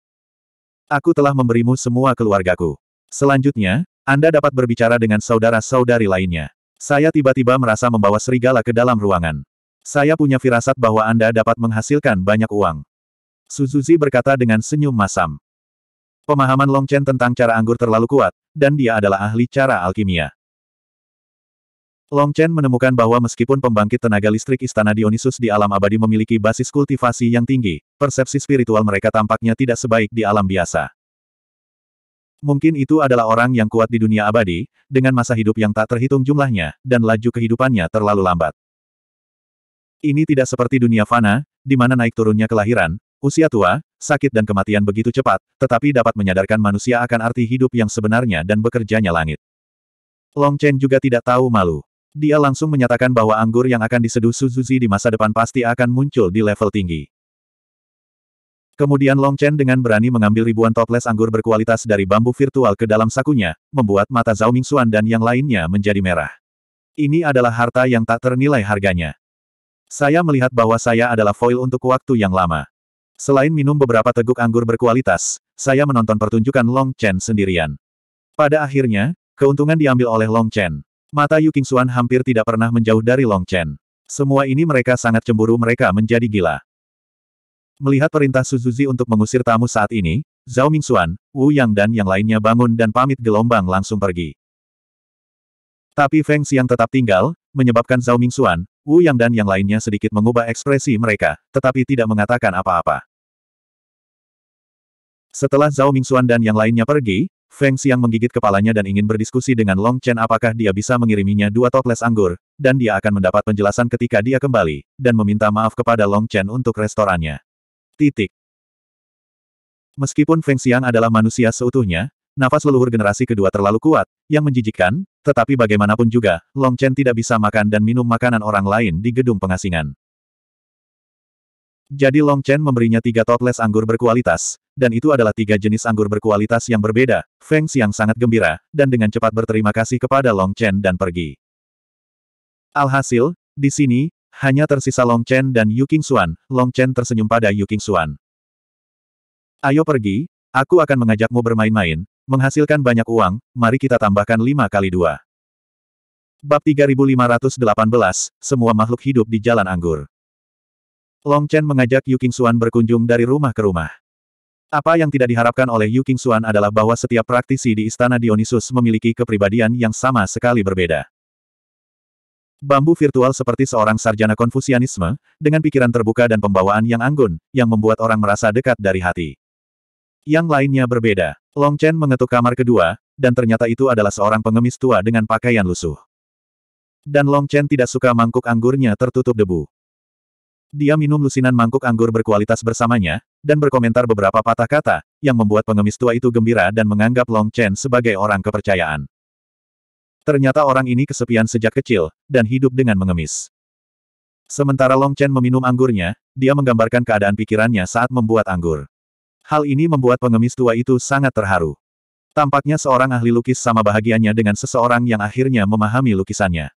Aku telah memberimu semua keluargaku. Selanjutnya, Anda dapat berbicara dengan saudara-saudari lainnya. Saya tiba-tiba merasa membawa serigala ke dalam ruangan. Saya punya firasat bahwa Anda dapat menghasilkan banyak uang. Suzuzi berkata dengan senyum masam. Pemahaman Long Chen tentang cara anggur terlalu kuat, dan dia adalah ahli cara alkimia. Long Chen menemukan bahwa meskipun pembangkit tenaga listrik Istana Dionysus di alam abadi memiliki basis kultivasi yang tinggi, persepsi spiritual mereka tampaknya tidak sebaik di alam biasa. Mungkin itu adalah orang yang kuat di dunia abadi, dengan masa hidup yang tak terhitung jumlahnya, dan laju kehidupannya terlalu lambat. Ini tidak seperti dunia fana, di mana naik turunnya kelahiran, usia tua, sakit dan kematian begitu cepat, tetapi dapat menyadarkan manusia akan arti hidup yang sebenarnya dan bekerjanya langit. Long Chen juga tidak tahu malu. Dia langsung menyatakan bahwa anggur yang akan diseduh Suzuzi di masa depan pasti akan muncul di level tinggi. Kemudian Long Chen dengan berani mengambil ribuan toples anggur berkualitas dari bambu virtual ke dalam sakunya, membuat mata Zhao Mingxuan dan yang lainnya menjadi merah. Ini adalah harta yang tak ternilai harganya. Saya melihat bahwa saya adalah foil untuk waktu yang lama. Selain minum beberapa teguk anggur berkualitas, saya menonton pertunjukan Long Chen sendirian. Pada akhirnya, keuntungan diambil oleh Long Chen. Mata Yu Qingxuan hampir tidak pernah menjauh dari Long Chen. Semua ini mereka sangat cemburu mereka menjadi gila. Melihat perintah Suzuzi untuk mengusir tamu saat ini, Zhao Mingxuan, Wu Yang dan yang lainnya bangun dan pamit gelombang langsung pergi. Tapi Feng Xiang tetap tinggal, menyebabkan Zhao Mingxuan, Wu Yang dan yang lainnya sedikit mengubah ekspresi mereka, tetapi tidak mengatakan apa-apa. Setelah Zhao Mingxuan dan yang lainnya pergi, Feng Xiang menggigit kepalanya dan ingin berdiskusi dengan Long Chen apakah dia bisa mengiriminya dua toples anggur, dan dia akan mendapat penjelasan ketika dia kembali, dan meminta maaf kepada Long Chen untuk restorannya. Titik. Meskipun Feng Xiang adalah manusia seutuhnya, nafas leluhur generasi kedua terlalu kuat, yang menjijikkan, tetapi bagaimanapun juga, Long Chen tidak bisa makan dan minum makanan orang lain di gedung pengasingan. Jadi Long Chen memberinya tiga toples anggur berkualitas, dan itu adalah tiga jenis anggur berkualitas yang berbeda, Feng Xiang sangat gembira, dan dengan cepat berterima kasih kepada Long Chen dan pergi. Alhasil, di sini, hanya tersisa Long Chen dan Yu Xuan, Long Chen tersenyum pada Yu Xuan. Ayo pergi, aku akan mengajakmu bermain-main, menghasilkan banyak uang, mari kita tambahkan lima kali dua. Bab 3518, Semua Makhluk Hidup di Jalan Anggur Long Chen mengajak Yu King Xuan berkunjung dari rumah ke rumah. Apa yang tidak diharapkan oleh Yu King Xuan adalah bahwa setiap praktisi di Istana Dionysus memiliki kepribadian yang sama sekali berbeda. Bambu virtual seperti seorang sarjana konfusianisme, dengan pikiran terbuka dan pembawaan yang anggun, yang membuat orang merasa dekat dari hati. Yang lainnya berbeda. Long Chen mengetuk kamar kedua, dan ternyata itu adalah seorang pengemis tua dengan pakaian lusuh. Dan Long Chen tidak suka mangkuk anggurnya tertutup debu. Dia minum lusinan mangkuk anggur berkualitas bersamanya, dan berkomentar beberapa patah kata, yang membuat pengemis tua itu gembira dan menganggap Long Chen sebagai orang kepercayaan. Ternyata orang ini kesepian sejak kecil, dan hidup dengan mengemis. Sementara Long Chen meminum anggurnya, dia menggambarkan keadaan pikirannya saat membuat anggur. Hal ini membuat pengemis tua itu sangat terharu. Tampaknya seorang ahli lukis sama bahagianya dengan seseorang yang akhirnya memahami lukisannya.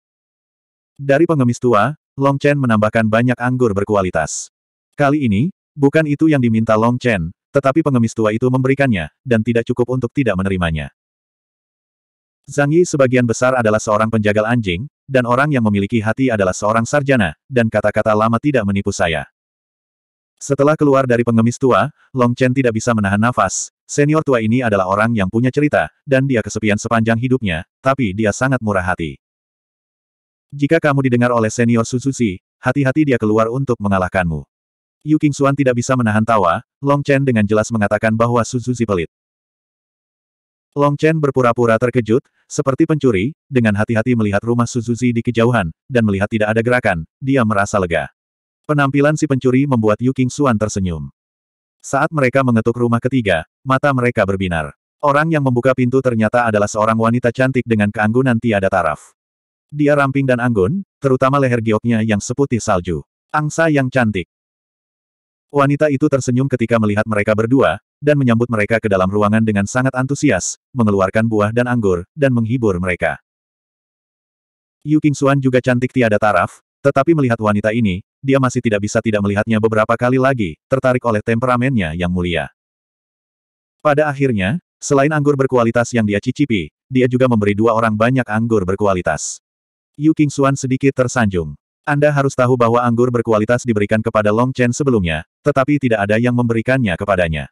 Dari pengemis tua, Long Chen menambahkan banyak anggur berkualitas. Kali ini, bukan itu yang diminta Long Chen, tetapi pengemis tua itu memberikannya, dan tidak cukup untuk tidak menerimanya. Zhang Yi sebagian besar adalah seorang penjagal anjing, dan orang yang memiliki hati adalah seorang sarjana, dan kata-kata lama tidak menipu saya. Setelah keluar dari pengemis tua, Long Chen tidak bisa menahan nafas. Senior tua ini adalah orang yang punya cerita, dan dia kesepian sepanjang hidupnya, tapi dia sangat murah hati. Jika kamu didengar oleh senior Suzuki, hati-hati dia keluar untuk mengalahkanmu. Yu King tidak bisa menahan tawa, Long Chen dengan jelas mengatakan bahwa Suzuki pelit. Long Chen berpura-pura terkejut, seperti pencuri, dengan hati-hati melihat rumah Suzuki di kejauhan, dan melihat tidak ada gerakan, dia merasa lega. Penampilan si pencuri membuat Yu King tersenyum. Saat mereka mengetuk rumah ketiga, mata mereka berbinar. Orang yang membuka pintu ternyata adalah seorang wanita cantik dengan keanggunan tiada taraf. Dia ramping dan anggun, terutama leher gioknya yang seputih salju. Angsa yang cantik. Wanita itu tersenyum ketika melihat mereka berdua, dan menyambut mereka ke dalam ruangan dengan sangat antusias, mengeluarkan buah dan anggur, dan menghibur mereka. Yu Qingxuan juga cantik tiada taraf, tetapi melihat wanita ini, dia masih tidak bisa tidak melihatnya beberapa kali lagi, tertarik oleh temperamennya yang mulia. Pada akhirnya, selain anggur berkualitas yang dia cicipi, dia juga memberi dua orang banyak anggur berkualitas. Yu King Xuan sedikit tersanjung. Anda harus tahu bahwa anggur berkualitas diberikan kepada Long Chen sebelumnya, tetapi tidak ada yang memberikannya kepadanya.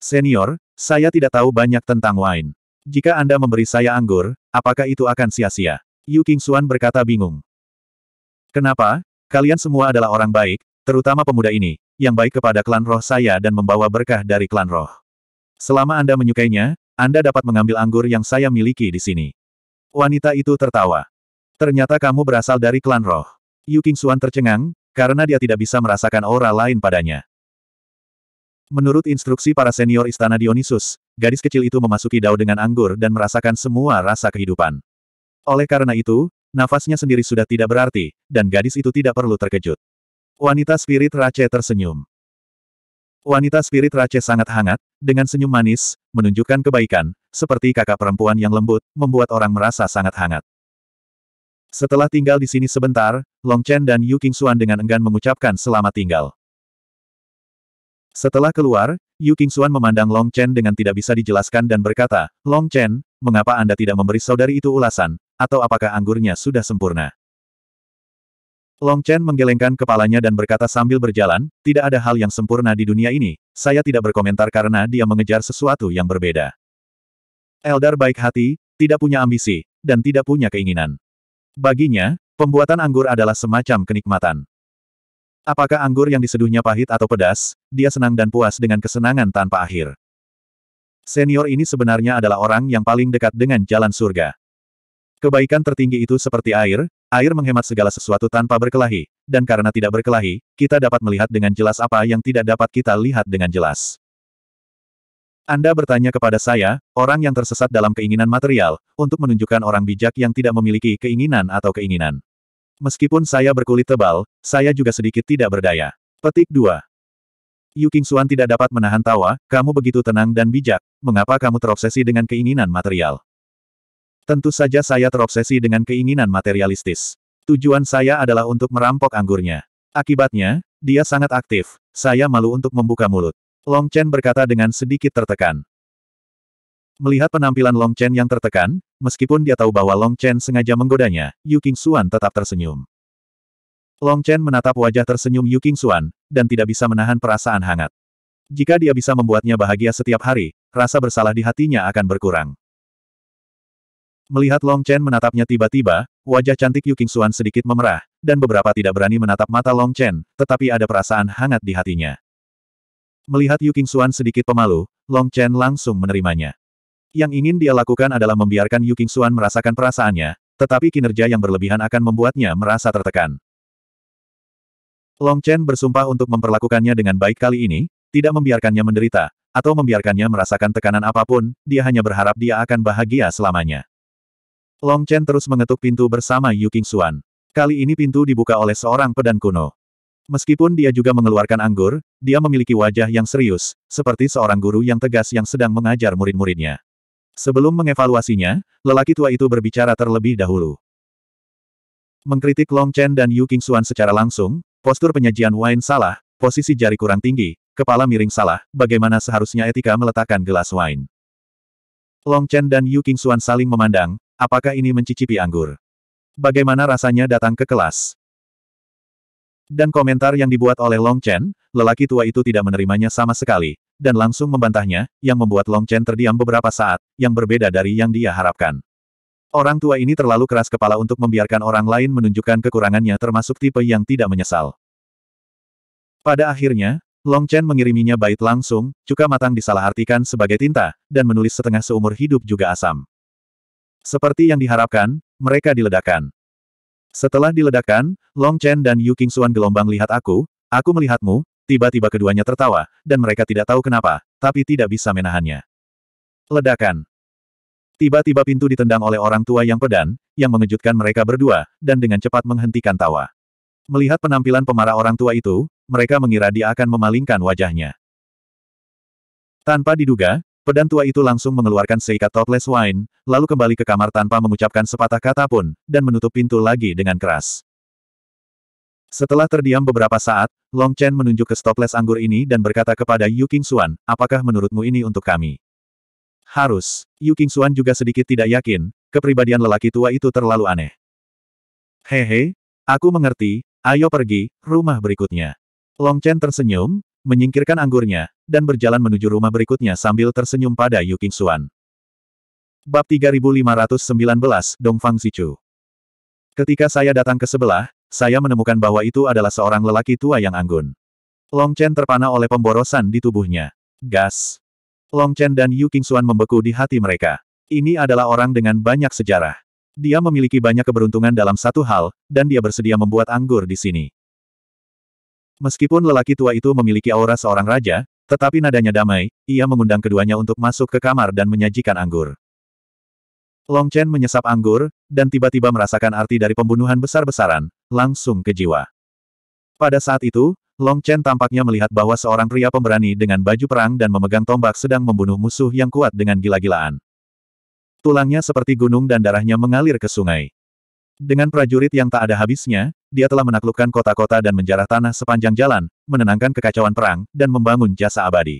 Senior, saya tidak tahu banyak tentang wine. Jika Anda memberi saya anggur, apakah itu akan sia-sia? Yu King Xuan berkata bingung. Kenapa? Kalian semua adalah orang baik, terutama pemuda ini, yang baik kepada klan roh saya dan membawa berkah dari klan roh. Selama Anda menyukainya, Anda dapat mengambil anggur yang saya miliki di sini. Wanita itu tertawa. Ternyata kamu berasal dari klan roh. Yu Xuan tercengang, karena dia tidak bisa merasakan aura lain padanya. Menurut instruksi para senior istana Dionysus, gadis kecil itu memasuki dao dengan anggur dan merasakan semua rasa kehidupan. Oleh karena itu, nafasnya sendiri sudah tidak berarti, dan gadis itu tidak perlu terkejut. Wanita spirit Rache tersenyum. Wanita spirit Rache sangat hangat, dengan senyum manis, menunjukkan kebaikan, seperti kakak perempuan yang lembut, membuat orang merasa sangat hangat. Setelah tinggal di sini sebentar, Long Chen dan Yu Qingxuan dengan enggan mengucapkan selamat tinggal. Setelah keluar, Yu Qingxuan memandang Long Chen dengan tidak bisa dijelaskan dan berkata, Long Chen, mengapa Anda tidak memberi saudari itu ulasan, atau apakah anggurnya sudah sempurna? Long Chen menggelengkan kepalanya dan berkata sambil berjalan, tidak ada hal yang sempurna di dunia ini, saya tidak berkomentar karena dia mengejar sesuatu yang berbeda. Eldar baik hati, tidak punya ambisi, dan tidak punya keinginan. Baginya, pembuatan anggur adalah semacam kenikmatan. Apakah anggur yang diseduhnya pahit atau pedas, dia senang dan puas dengan kesenangan tanpa akhir. Senior ini sebenarnya adalah orang yang paling dekat dengan jalan surga. Kebaikan tertinggi itu seperti air, air menghemat segala sesuatu tanpa berkelahi, dan karena tidak berkelahi, kita dapat melihat dengan jelas apa yang tidak dapat kita lihat dengan jelas. Anda bertanya kepada saya, orang yang tersesat dalam keinginan material, untuk menunjukkan orang bijak yang tidak memiliki keinginan atau keinginan. Meskipun saya berkulit tebal, saya juga sedikit tidak berdaya. Petik 2. Yu Qingxuan tidak dapat menahan tawa, kamu begitu tenang dan bijak, mengapa kamu terobsesi dengan keinginan material? Tentu saja saya terobsesi dengan keinginan materialistis. Tujuan saya adalah untuk merampok anggurnya. Akibatnya, dia sangat aktif, saya malu untuk membuka mulut. Long Chen berkata dengan sedikit tertekan. Melihat penampilan Long Chen yang tertekan, meskipun dia tahu bahwa Long Chen sengaja menggodanya, Yu King Xuan tetap tersenyum. Long Chen menatap wajah tersenyum Yu King Xuan, dan tidak bisa menahan perasaan hangat. Jika dia bisa membuatnya bahagia setiap hari, rasa bersalah di hatinya akan berkurang. Melihat Long Chen menatapnya tiba-tiba, wajah cantik Yu King Xuan sedikit memerah, dan beberapa tidak berani menatap mata Long Chen, tetapi ada perasaan hangat di hatinya. Melihat Yu Xuan sedikit pemalu, Long Chen langsung menerimanya. Yang ingin dia lakukan adalah membiarkan Yu Xuan merasakan perasaannya, tetapi kinerja yang berlebihan akan membuatnya merasa tertekan. Long Chen bersumpah untuk memperlakukannya dengan baik kali ini, tidak membiarkannya menderita, atau membiarkannya merasakan tekanan apapun, dia hanya berharap dia akan bahagia selamanya. Long Chen terus mengetuk pintu bersama Yu Xuan. Kali ini pintu dibuka oleh seorang pedang kuno. Meskipun dia juga mengeluarkan anggur, dia memiliki wajah yang serius, seperti seorang guru yang tegas yang sedang mengajar murid-muridnya. Sebelum mengevaluasinya, lelaki tua itu berbicara terlebih dahulu. Mengkritik Long Chen dan Yu Xuan secara langsung, postur penyajian wine salah, posisi jari kurang tinggi, kepala miring salah, bagaimana seharusnya etika meletakkan gelas wine. Long Chen dan Yu Xuan saling memandang, apakah ini mencicipi anggur? Bagaimana rasanya datang ke kelas? Dan komentar yang dibuat oleh Long Chen, lelaki tua itu tidak menerimanya sama sekali, dan langsung membantahnya, yang membuat Long Chen terdiam beberapa saat, yang berbeda dari yang dia harapkan. Orang tua ini terlalu keras kepala untuk membiarkan orang lain menunjukkan kekurangannya termasuk tipe yang tidak menyesal. Pada akhirnya, Long Chen mengiriminya bait langsung, cuka matang disalahartikan sebagai tinta, dan menulis setengah seumur hidup juga asam. Seperti yang diharapkan, mereka diledakkan. Setelah diledakkan, Long Chen dan Yu Suan gelombang lihat aku, aku melihatmu, tiba-tiba keduanya tertawa, dan mereka tidak tahu kenapa, tapi tidak bisa menahannya. Ledakan. Tiba-tiba pintu ditendang oleh orang tua yang pedan, yang mengejutkan mereka berdua, dan dengan cepat menghentikan tawa. Melihat penampilan pemarah orang tua itu, mereka mengira dia akan memalingkan wajahnya. Tanpa diduga, Pedang tua itu langsung mengeluarkan seikat topless wine, lalu kembali ke kamar tanpa mengucapkan sepatah kata pun, dan menutup pintu lagi dengan keras. Setelah terdiam beberapa saat, Long Chen menunjuk ke stopless anggur ini dan berkata kepada Yu Qingxuan, apakah menurutmu ini untuk kami? Harus. Yu Qingxuan juga sedikit tidak yakin, kepribadian lelaki tua itu terlalu aneh. Hehe, aku mengerti, ayo pergi, rumah berikutnya. Long Chen tersenyum, menyingkirkan anggurnya, dan berjalan menuju rumah berikutnya sambil tersenyum pada Yu King Xuan. Bab 3519 Dongfang Zichu Ketika saya datang ke sebelah, saya menemukan bahwa itu adalah seorang lelaki tua yang anggun. Long Chen terpana oleh pemborosan di tubuhnya. Gas. Long Chen dan Yu King Xuan membeku di hati mereka. Ini adalah orang dengan banyak sejarah. Dia memiliki banyak keberuntungan dalam satu hal, dan dia bersedia membuat anggur di sini. Meskipun lelaki tua itu memiliki aura seorang raja, tetapi nadanya damai, ia mengundang keduanya untuk masuk ke kamar dan menyajikan anggur. Long Chen menyesap anggur, dan tiba-tiba merasakan arti dari pembunuhan besar-besaran, langsung ke jiwa. Pada saat itu, Long Chen tampaknya melihat bahwa seorang pria pemberani dengan baju perang dan memegang tombak sedang membunuh musuh yang kuat dengan gila-gilaan. Tulangnya seperti gunung dan darahnya mengalir ke sungai. Dengan prajurit yang tak ada habisnya, dia telah menaklukkan kota-kota dan menjarah tanah sepanjang jalan, menenangkan kekacauan perang, dan membangun jasa abadi.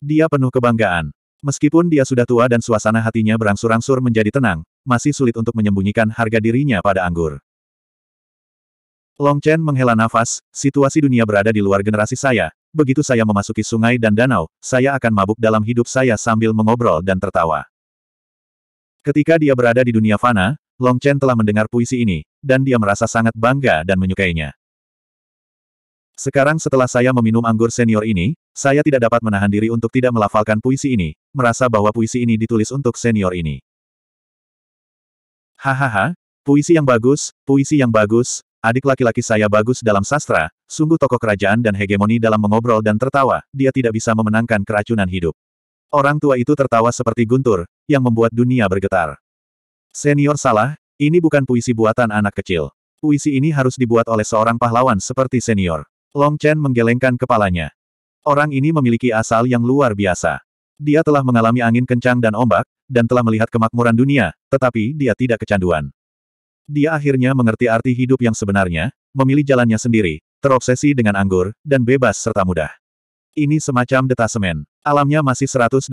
Dia penuh kebanggaan. Meskipun dia sudah tua dan suasana hatinya berangsur-angsur menjadi tenang, masih sulit untuk menyembunyikan harga dirinya pada anggur. Long Chen menghela nafas, situasi dunia berada di luar generasi saya, begitu saya memasuki sungai dan danau, saya akan mabuk dalam hidup saya sambil mengobrol dan tertawa. Ketika dia berada di dunia fana, Long Chen telah mendengar puisi ini, dan dia merasa sangat bangga dan menyukainya. Sekarang setelah saya meminum anggur senior ini, saya tidak dapat menahan diri untuk tidak melafalkan puisi ini, merasa bahwa puisi ini ditulis untuk senior ini. Hahaha, puisi yang bagus, puisi yang bagus, adik laki-laki saya bagus dalam sastra, sungguh tokoh kerajaan dan hegemoni dalam mengobrol dan tertawa, dia tidak bisa memenangkan keracunan hidup. Orang tua itu tertawa seperti guntur, yang membuat dunia bergetar. Senior salah, ini bukan puisi buatan anak kecil. Puisi ini harus dibuat oleh seorang pahlawan seperti senior. Long Chen menggelengkan kepalanya. Orang ini memiliki asal yang luar biasa. Dia telah mengalami angin kencang dan ombak, dan telah melihat kemakmuran dunia, tetapi dia tidak kecanduan. Dia akhirnya mengerti arti hidup yang sebenarnya, memilih jalannya sendiri, terobsesi dengan anggur, dan bebas serta mudah. Ini semacam detasemen. Alamnya masih 108.000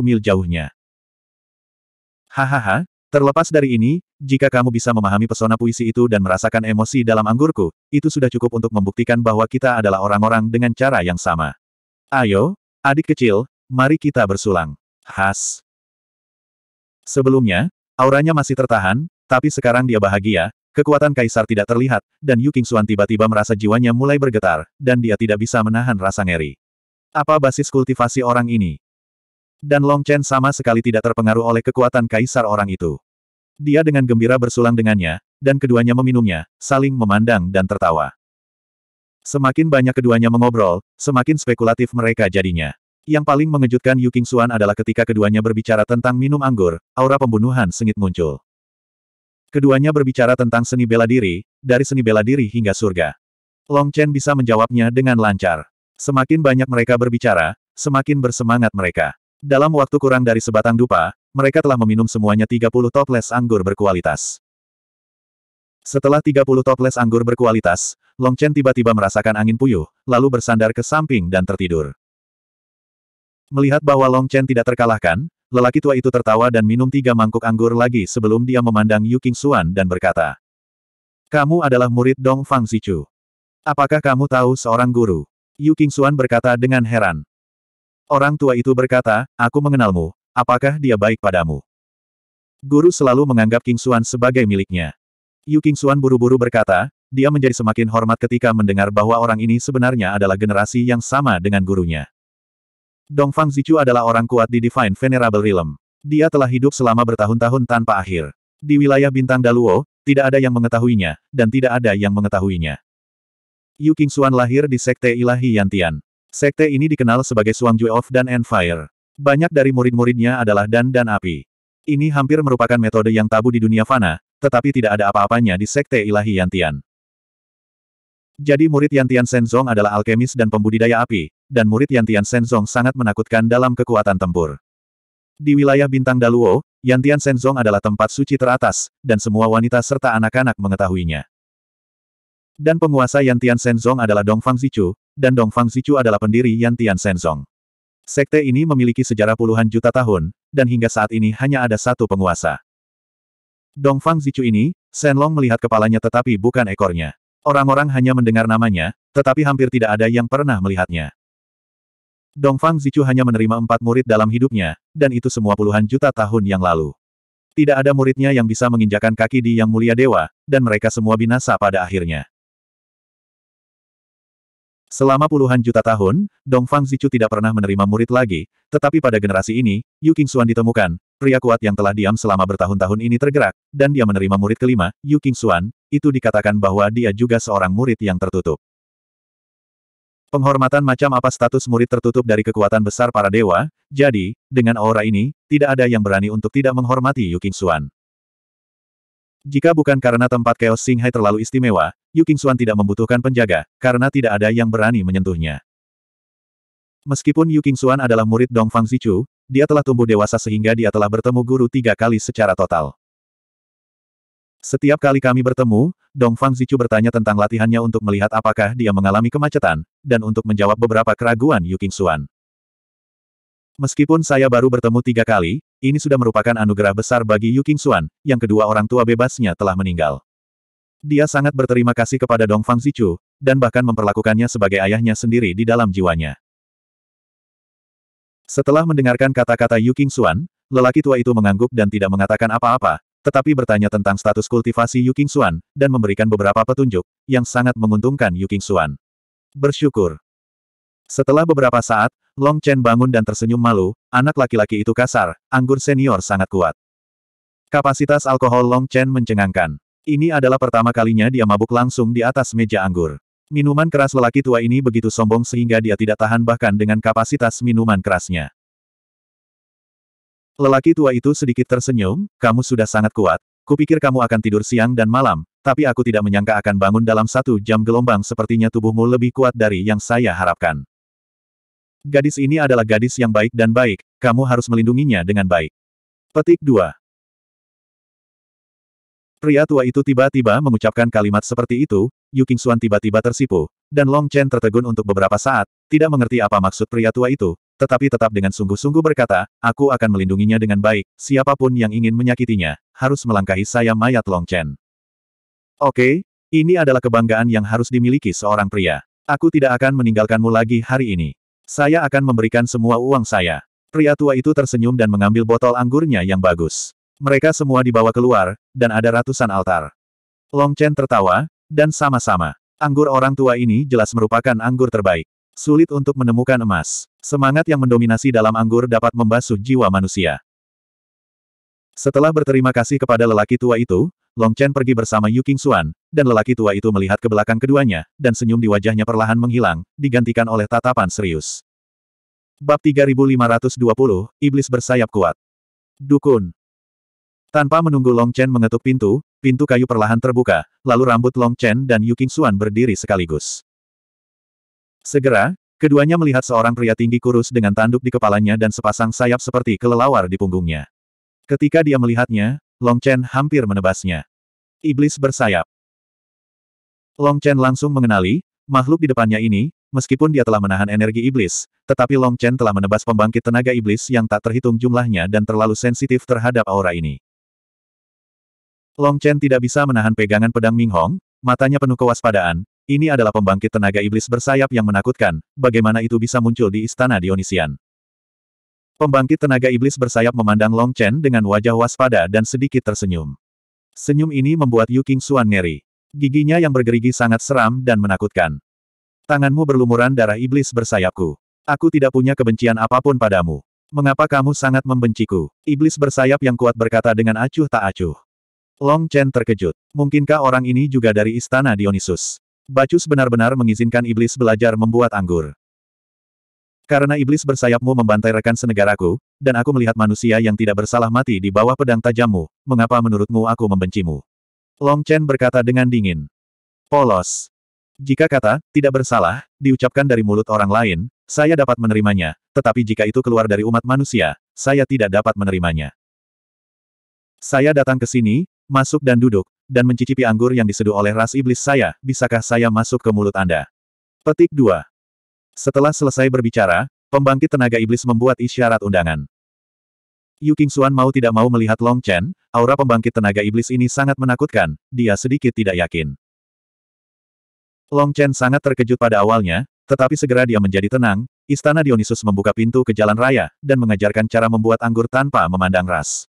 mil jauhnya. Hahaha, Terlepas dari ini, jika kamu bisa memahami pesona puisi itu dan merasakan emosi dalam anggurku, itu sudah cukup untuk membuktikan bahwa kita adalah orang-orang dengan cara yang sama. Ayo, adik kecil, mari kita bersulang. Has. Sebelumnya, auranya masih tertahan, tapi sekarang dia bahagia, kekuatan Kaisar tidak terlihat, dan Yu King Xuan tiba-tiba merasa jiwanya mulai bergetar, dan dia tidak bisa menahan rasa ngeri. Apa basis kultivasi orang ini? Dan Long Chen sama sekali tidak terpengaruh oleh kekuatan kaisar orang itu. Dia dengan gembira bersulang dengannya, dan keduanya meminumnya, saling memandang dan tertawa. Semakin banyak keduanya mengobrol, semakin spekulatif mereka jadinya. Yang paling mengejutkan Yu King Xuan adalah ketika keduanya berbicara tentang minum anggur, aura pembunuhan sengit muncul. Keduanya berbicara tentang seni bela diri, dari seni bela diri hingga surga. Long Chen bisa menjawabnya dengan lancar. Semakin banyak mereka berbicara, semakin bersemangat mereka. Dalam waktu kurang dari sebatang dupa, mereka telah meminum semuanya 30 toples anggur berkualitas. Setelah 30 toples anggur berkualitas, Long Chen tiba-tiba merasakan angin puyuh, lalu bersandar ke samping dan tertidur. Melihat bahwa Long Chen tidak terkalahkan, lelaki tua itu tertawa dan minum tiga mangkuk anggur lagi sebelum dia memandang Yu King Xuan dan berkata, Kamu adalah murid Dong Fang Zichu. Apakah kamu tahu seorang guru? Yu King Xuan berkata dengan heran. Orang tua itu berkata, aku mengenalmu, apakah dia baik padamu? Guru selalu menganggap King Xuan sebagai miliknya. Yu King Xuan buru-buru berkata, dia menjadi semakin hormat ketika mendengar bahwa orang ini sebenarnya adalah generasi yang sama dengan gurunya. Dongfang Zichu adalah orang kuat di Divine Venerable Realm. Dia telah hidup selama bertahun-tahun tanpa akhir. Di wilayah Bintang Daluo, tidak ada yang mengetahuinya, dan tidak ada yang mengetahuinya. Yu King Xuan lahir di Sekte Ilahi Yantian. Sekte ini dikenal sebagai Suangju of Dan and Fire. Banyak dari murid-muridnya adalah Dan dan Api. Ini hampir merupakan metode yang tabu di dunia fana, tetapi tidak ada apa-apanya di Sekte Ilahi Yantian. Jadi murid Yantian Senzong adalah alkemis dan pembudidaya api, dan murid Yantian Senzong sangat menakutkan dalam kekuatan tempur. Di wilayah Bintang Daluo, Yantian Senzong adalah tempat suci teratas, dan semua wanita serta anak-anak mengetahuinya. Dan penguasa Yantian Senzong adalah Dongfang Zichu, dan Dongfang Zichu adalah pendiri Yan Tian Senzong. Sekte ini memiliki sejarah puluhan juta tahun, dan hingga saat ini hanya ada satu penguasa. Dongfang Zichu ini, Senlong melihat kepalanya tetapi bukan ekornya. Orang-orang hanya mendengar namanya, tetapi hampir tidak ada yang pernah melihatnya. Dongfang Zichu hanya menerima empat murid dalam hidupnya, dan itu semua puluhan juta tahun yang lalu. Tidak ada muridnya yang bisa menginjakan kaki di Yang Mulia Dewa, dan mereka semua binasa pada akhirnya. Selama puluhan juta tahun, Dongfang Zichu tidak pernah menerima murid lagi, tetapi pada generasi ini, Yu Qingxuan ditemukan, pria kuat yang telah diam selama bertahun-tahun ini tergerak, dan dia menerima murid kelima, Yu Qingxuan, itu dikatakan bahwa dia juga seorang murid yang tertutup. Penghormatan macam apa status murid tertutup dari kekuatan besar para dewa, jadi, dengan aura ini, tidak ada yang berani untuk tidak menghormati Yu Qingxuan. Jika bukan karena tempat Chaos Singhai terlalu istimewa, Yu Qingxuan tidak membutuhkan penjaga, karena tidak ada yang berani menyentuhnya. Meskipun Yu Qingxuan adalah murid Dongfang Fang Zichu, dia telah tumbuh dewasa sehingga dia telah bertemu guru tiga kali secara total. Setiap kali kami bertemu, Dongfang Fang Zichu bertanya tentang latihannya untuk melihat apakah dia mengalami kemacetan, dan untuk menjawab beberapa keraguan Yu Qingxuan. Meskipun saya baru bertemu tiga kali, ini sudah merupakan anugerah besar bagi Yu Qingxuan, yang kedua orang tua bebasnya telah meninggal. Dia sangat berterima kasih kepada Dong Fang Zichu, dan bahkan memperlakukannya sebagai ayahnya sendiri di dalam jiwanya. Setelah mendengarkan kata-kata Yu King Xuan, lelaki tua itu mengangguk dan tidak mengatakan apa-apa, tetapi bertanya tentang status kultivasi Yu King Xuan, dan memberikan beberapa petunjuk, yang sangat menguntungkan Yu King Xuan. Bersyukur. Setelah beberapa saat, Long Chen bangun dan tersenyum malu, anak laki-laki itu kasar, anggur senior sangat kuat. Kapasitas alkohol Long Chen mencengangkan. Ini adalah pertama kalinya dia mabuk langsung di atas meja anggur. Minuman keras lelaki tua ini begitu sombong sehingga dia tidak tahan bahkan dengan kapasitas minuman kerasnya. Lelaki tua itu sedikit tersenyum, kamu sudah sangat kuat, kupikir kamu akan tidur siang dan malam, tapi aku tidak menyangka akan bangun dalam satu jam gelombang sepertinya tubuhmu lebih kuat dari yang saya harapkan. Gadis ini adalah gadis yang baik dan baik, kamu harus melindunginya dengan baik. Petik 2. Pria tua itu tiba-tiba mengucapkan kalimat seperti itu, Yu Qingxuan tiba-tiba tersipu, dan Long Chen tertegun untuk beberapa saat, tidak mengerti apa maksud pria tua itu, tetapi tetap dengan sungguh-sungguh berkata, aku akan melindunginya dengan baik, siapapun yang ingin menyakitinya, harus melangkahi saya mayat Long Chen. Oke, okay, ini adalah kebanggaan yang harus dimiliki seorang pria. Aku tidak akan meninggalkanmu lagi hari ini. Saya akan memberikan semua uang saya. Pria tua itu tersenyum dan mengambil botol anggurnya yang bagus. Mereka semua dibawa keluar, dan ada ratusan altar. Long Chen tertawa, dan sama-sama. Anggur orang tua ini jelas merupakan anggur terbaik. Sulit untuk menemukan emas. Semangat yang mendominasi dalam anggur dapat membasuh jiwa manusia. Setelah berterima kasih kepada lelaki tua itu, Long Chen pergi bersama Yu King Xuan, dan lelaki tua itu melihat ke belakang keduanya, dan senyum di wajahnya perlahan menghilang, digantikan oleh tatapan serius. Bab 3520, Iblis Bersayap Kuat Dukun tanpa menunggu Long Chen mengetuk pintu, pintu kayu perlahan terbuka, lalu rambut Long Chen dan Yu Xuan berdiri sekaligus. Segera, keduanya melihat seorang pria tinggi kurus dengan tanduk di kepalanya dan sepasang sayap seperti kelelawar di punggungnya. Ketika dia melihatnya, Long Chen hampir menebasnya. Iblis bersayap. Long Chen langsung mengenali, makhluk di depannya ini, meskipun dia telah menahan energi iblis, tetapi Long Chen telah menebas pembangkit tenaga iblis yang tak terhitung jumlahnya dan terlalu sensitif terhadap aura ini. Long Chen tidak bisa menahan pegangan pedang Ming Hong, matanya penuh kewaspadaan, ini adalah pembangkit tenaga iblis bersayap yang menakutkan, bagaimana itu bisa muncul di istana Dionisian. Pembangkit tenaga iblis bersayap memandang Long Chen dengan wajah waspada dan sedikit tersenyum. Senyum ini membuat Yu King Xuan ngeri. Giginya yang bergerigi sangat seram dan menakutkan. Tanganmu berlumuran darah iblis bersayapku. Aku tidak punya kebencian apapun padamu. Mengapa kamu sangat membenciku? Iblis bersayap yang kuat berkata dengan acuh tak acuh. Long Chen terkejut. Mungkinkah orang ini juga dari istana Dionysus? Bacus benar-benar mengizinkan iblis belajar membuat anggur. Karena iblis bersayapmu membantai rekan senegaraku, dan aku melihat manusia yang tidak bersalah mati di bawah pedang tajammu, mengapa menurutmu aku membencimu? Long Chen berkata dengan dingin. Polos. Jika kata, tidak bersalah, diucapkan dari mulut orang lain, saya dapat menerimanya, tetapi jika itu keluar dari umat manusia, saya tidak dapat menerimanya. Saya datang ke sini, masuk dan duduk, dan mencicipi anggur yang diseduh oleh ras iblis saya, bisakah saya masuk ke mulut Anda? Petik 2. Setelah selesai berbicara, pembangkit tenaga iblis membuat isyarat undangan. Yu King Suan mau tidak mau melihat Long Chen, aura pembangkit tenaga iblis ini sangat menakutkan, dia sedikit tidak yakin. Long Chen sangat terkejut pada awalnya, tetapi segera dia menjadi tenang, istana Dionysus membuka pintu ke jalan raya, dan mengajarkan cara membuat anggur tanpa memandang ras.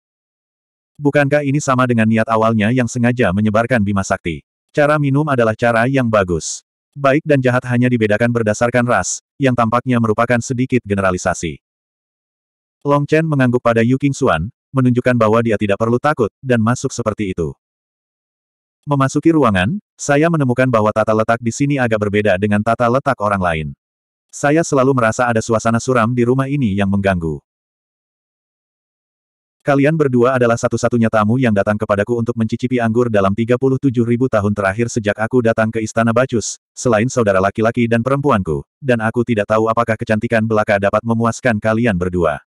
Bukankah ini sama dengan niat awalnya yang sengaja menyebarkan Bima Sakti? Cara minum adalah cara yang bagus. Baik dan jahat hanya dibedakan berdasarkan ras, yang tampaknya merupakan sedikit generalisasi. Long Chen mengangguk pada Yu King Xuan, menunjukkan bahwa dia tidak perlu takut, dan masuk seperti itu. Memasuki ruangan, saya menemukan bahwa tata letak di sini agak berbeda dengan tata letak orang lain. Saya selalu merasa ada suasana suram di rumah ini yang mengganggu. Kalian berdua adalah satu-satunya tamu yang datang kepadaku untuk mencicipi anggur dalam 37 ribu tahun terakhir sejak aku datang ke Istana Bacus, selain saudara laki-laki dan perempuanku, dan aku tidak tahu apakah kecantikan belaka dapat memuaskan kalian berdua.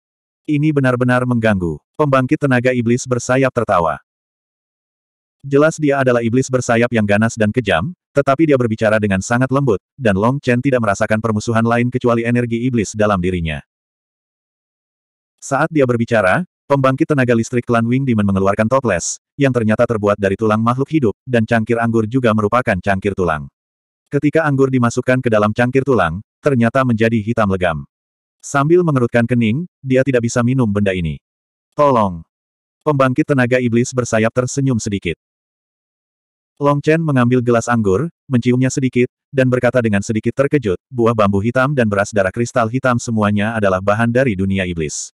Ini benar-benar mengganggu. Pembangkit tenaga iblis bersayap tertawa. Jelas dia adalah iblis bersayap yang ganas dan kejam, tetapi dia berbicara dengan sangat lembut, dan Long Chen tidak merasakan permusuhan lain kecuali energi iblis dalam dirinya. Saat dia berbicara, Pembangkit tenaga listrik klan Wing Demon mengeluarkan toples, yang ternyata terbuat dari tulang makhluk hidup, dan cangkir anggur juga merupakan cangkir tulang. Ketika anggur dimasukkan ke dalam cangkir tulang, ternyata menjadi hitam legam. Sambil mengerutkan kening, dia tidak bisa minum benda ini. Tolong! Pembangkit tenaga iblis bersayap tersenyum sedikit. Long Chen mengambil gelas anggur, menciumnya sedikit, dan berkata dengan sedikit terkejut, buah bambu hitam dan beras darah kristal hitam semuanya adalah bahan dari dunia iblis.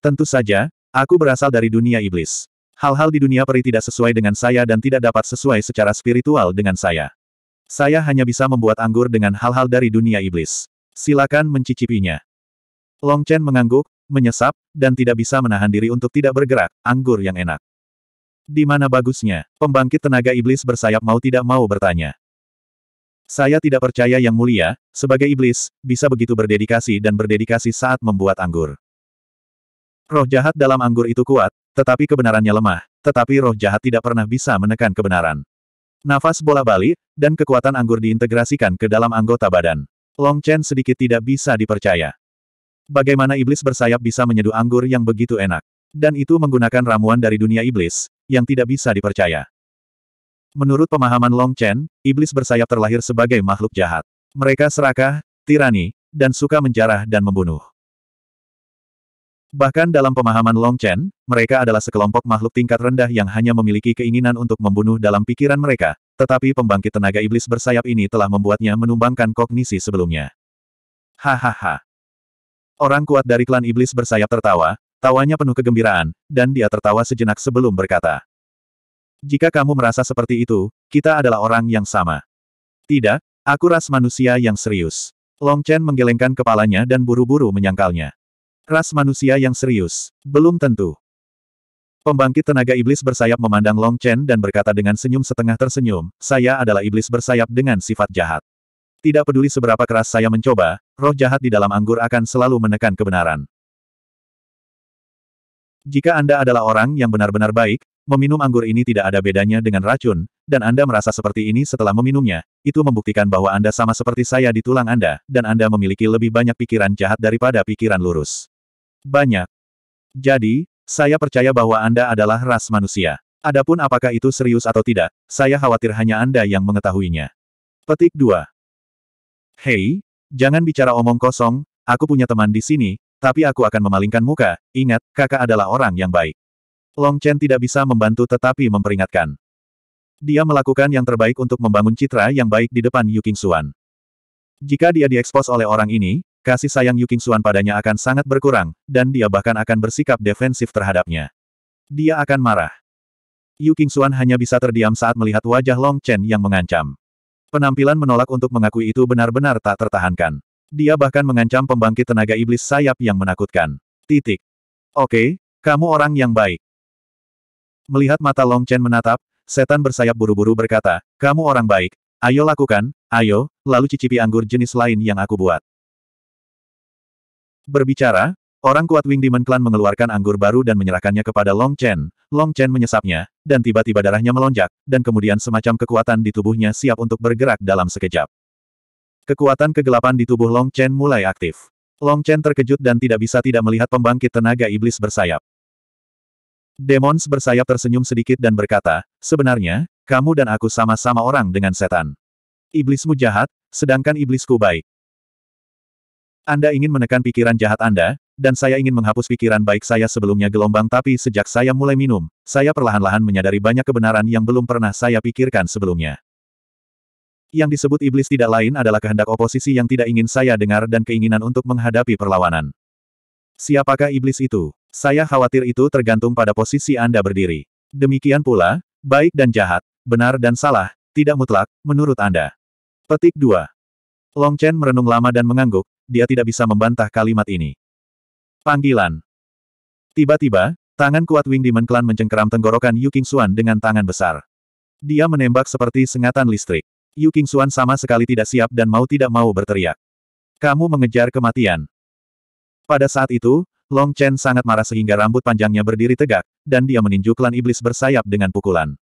Tentu saja, aku berasal dari dunia iblis. Hal-hal di dunia peri tidak sesuai dengan saya dan tidak dapat sesuai secara spiritual dengan saya. Saya hanya bisa membuat anggur dengan hal-hal dari dunia iblis. Silakan mencicipinya. Long Chen mengangguk, menyesap, dan tidak bisa menahan diri untuk tidak bergerak, anggur yang enak. Di mana bagusnya? Pembangkit tenaga iblis bersayap mau tidak mau bertanya. Saya tidak percaya yang mulia, sebagai iblis, bisa begitu berdedikasi dan berdedikasi saat membuat anggur. Roh jahat dalam anggur itu kuat, tetapi kebenarannya lemah, tetapi roh jahat tidak pernah bisa menekan kebenaran. Nafas bola balik, dan kekuatan anggur diintegrasikan ke dalam anggota badan. Long Chen sedikit tidak bisa dipercaya. Bagaimana iblis bersayap bisa menyeduh anggur yang begitu enak? Dan itu menggunakan ramuan dari dunia iblis, yang tidak bisa dipercaya. Menurut pemahaman Long Chen, iblis bersayap terlahir sebagai makhluk jahat. Mereka serakah, tirani, dan suka menjarah dan membunuh. Bahkan dalam pemahaman Long Chen, mereka adalah sekelompok makhluk tingkat rendah yang hanya memiliki keinginan untuk membunuh dalam pikiran mereka, tetapi pembangkit tenaga iblis bersayap ini telah membuatnya menumbangkan kognisi sebelumnya. Hahaha. Orang kuat dari klan iblis bersayap tertawa, tawanya penuh kegembiraan, dan dia tertawa sejenak sebelum berkata. Jika kamu merasa seperti itu, kita adalah orang yang sama. Tidak, aku ras manusia yang serius. Long Chen menggelengkan kepalanya dan buru-buru menyangkalnya. Ras manusia yang serius. Belum tentu. Pembangkit tenaga iblis bersayap memandang Long Chen dan berkata dengan senyum setengah tersenyum, saya adalah iblis bersayap dengan sifat jahat. Tidak peduli seberapa keras saya mencoba, roh jahat di dalam anggur akan selalu menekan kebenaran. Jika Anda adalah orang yang benar-benar baik, meminum anggur ini tidak ada bedanya dengan racun, dan Anda merasa seperti ini setelah meminumnya, itu membuktikan bahwa Anda sama seperti saya di tulang Anda, dan Anda memiliki lebih banyak pikiran jahat daripada pikiran lurus. Banyak. Jadi, saya percaya bahwa Anda adalah ras manusia. Adapun apakah itu serius atau tidak, saya khawatir hanya Anda yang mengetahuinya. Petik 2. Hei, jangan bicara omong kosong, aku punya teman di sini, tapi aku akan memalingkan muka, ingat, kakak adalah orang yang baik. Long Chen tidak bisa membantu tetapi memperingatkan. Dia melakukan yang terbaik untuk membangun citra yang baik di depan Yu Qingxuan. Jika dia diekspos oleh orang ini, kasih sayang Yu Qingxuan padanya akan sangat berkurang, dan dia bahkan akan bersikap defensif terhadapnya. Dia akan marah. Yu Qingxuan hanya bisa terdiam saat melihat wajah Long Chen yang mengancam. Penampilan menolak untuk mengakui itu benar-benar tak tertahankan. Dia bahkan mengancam pembangkit tenaga iblis sayap yang menakutkan. Titik. Oke, kamu orang yang baik. Melihat mata Long Chen menatap, Setan bersayap buru-buru berkata, kamu orang baik, ayo lakukan, ayo, lalu cicipi anggur jenis lain yang aku buat. Berbicara, orang kuat Wing Demon Clan mengeluarkan anggur baru dan menyerahkannya kepada Long Chen. Long Chen menyesapnya, dan tiba-tiba darahnya melonjak, dan kemudian semacam kekuatan di tubuhnya siap untuk bergerak dalam sekejap. Kekuatan kegelapan di tubuh Long Chen mulai aktif. Long Chen terkejut dan tidak bisa tidak melihat pembangkit tenaga iblis bersayap. Demons bersayap tersenyum sedikit dan berkata, sebenarnya, kamu dan aku sama-sama orang dengan setan. Iblismu jahat, sedangkan iblisku baik. Anda ingin menekan pikiran jahat Anda, dan saya ingin menghapus pikiran baik saya sebelumnya gelombang tapi sejak saya mulai minum, saya perlahan-lahan menyadari banyak kebenaran yang belum pernah saya pikirkan sebelumnya. Yang disebut iblis tidak lain adalah kehendak oposisi yang tidak ingin saya dengar dan keinginan untuk menghadapi perlawanan. Siapakah iblis itu? Saya khawatir itu tergantung pada posisi Anda berdiri. Demikian pula, baik dan jahat, benar dan salah, tidak mutlak, menurut Anda. Petik 2. Long Chen merenung lama dan mengangguk, dia tidak bisa membantah kalimat ini. Panggilan. Tiba-tiba, tangan kuat Wing Demon Clan mencengkeram tenggorokan Yu King Xuan dengan tangan besar. Dia menembak seperti sengatan listrik. Yu King Xuan sama sekali tidak siap dan mau tidak mau berteriak. Kamu mengejar kematian. Pada saat itu, Long Chen sangat marah sehingga rambut panjangnya berdiri tegak, dan dia meninju klan iblis bersayap dengan pukulan.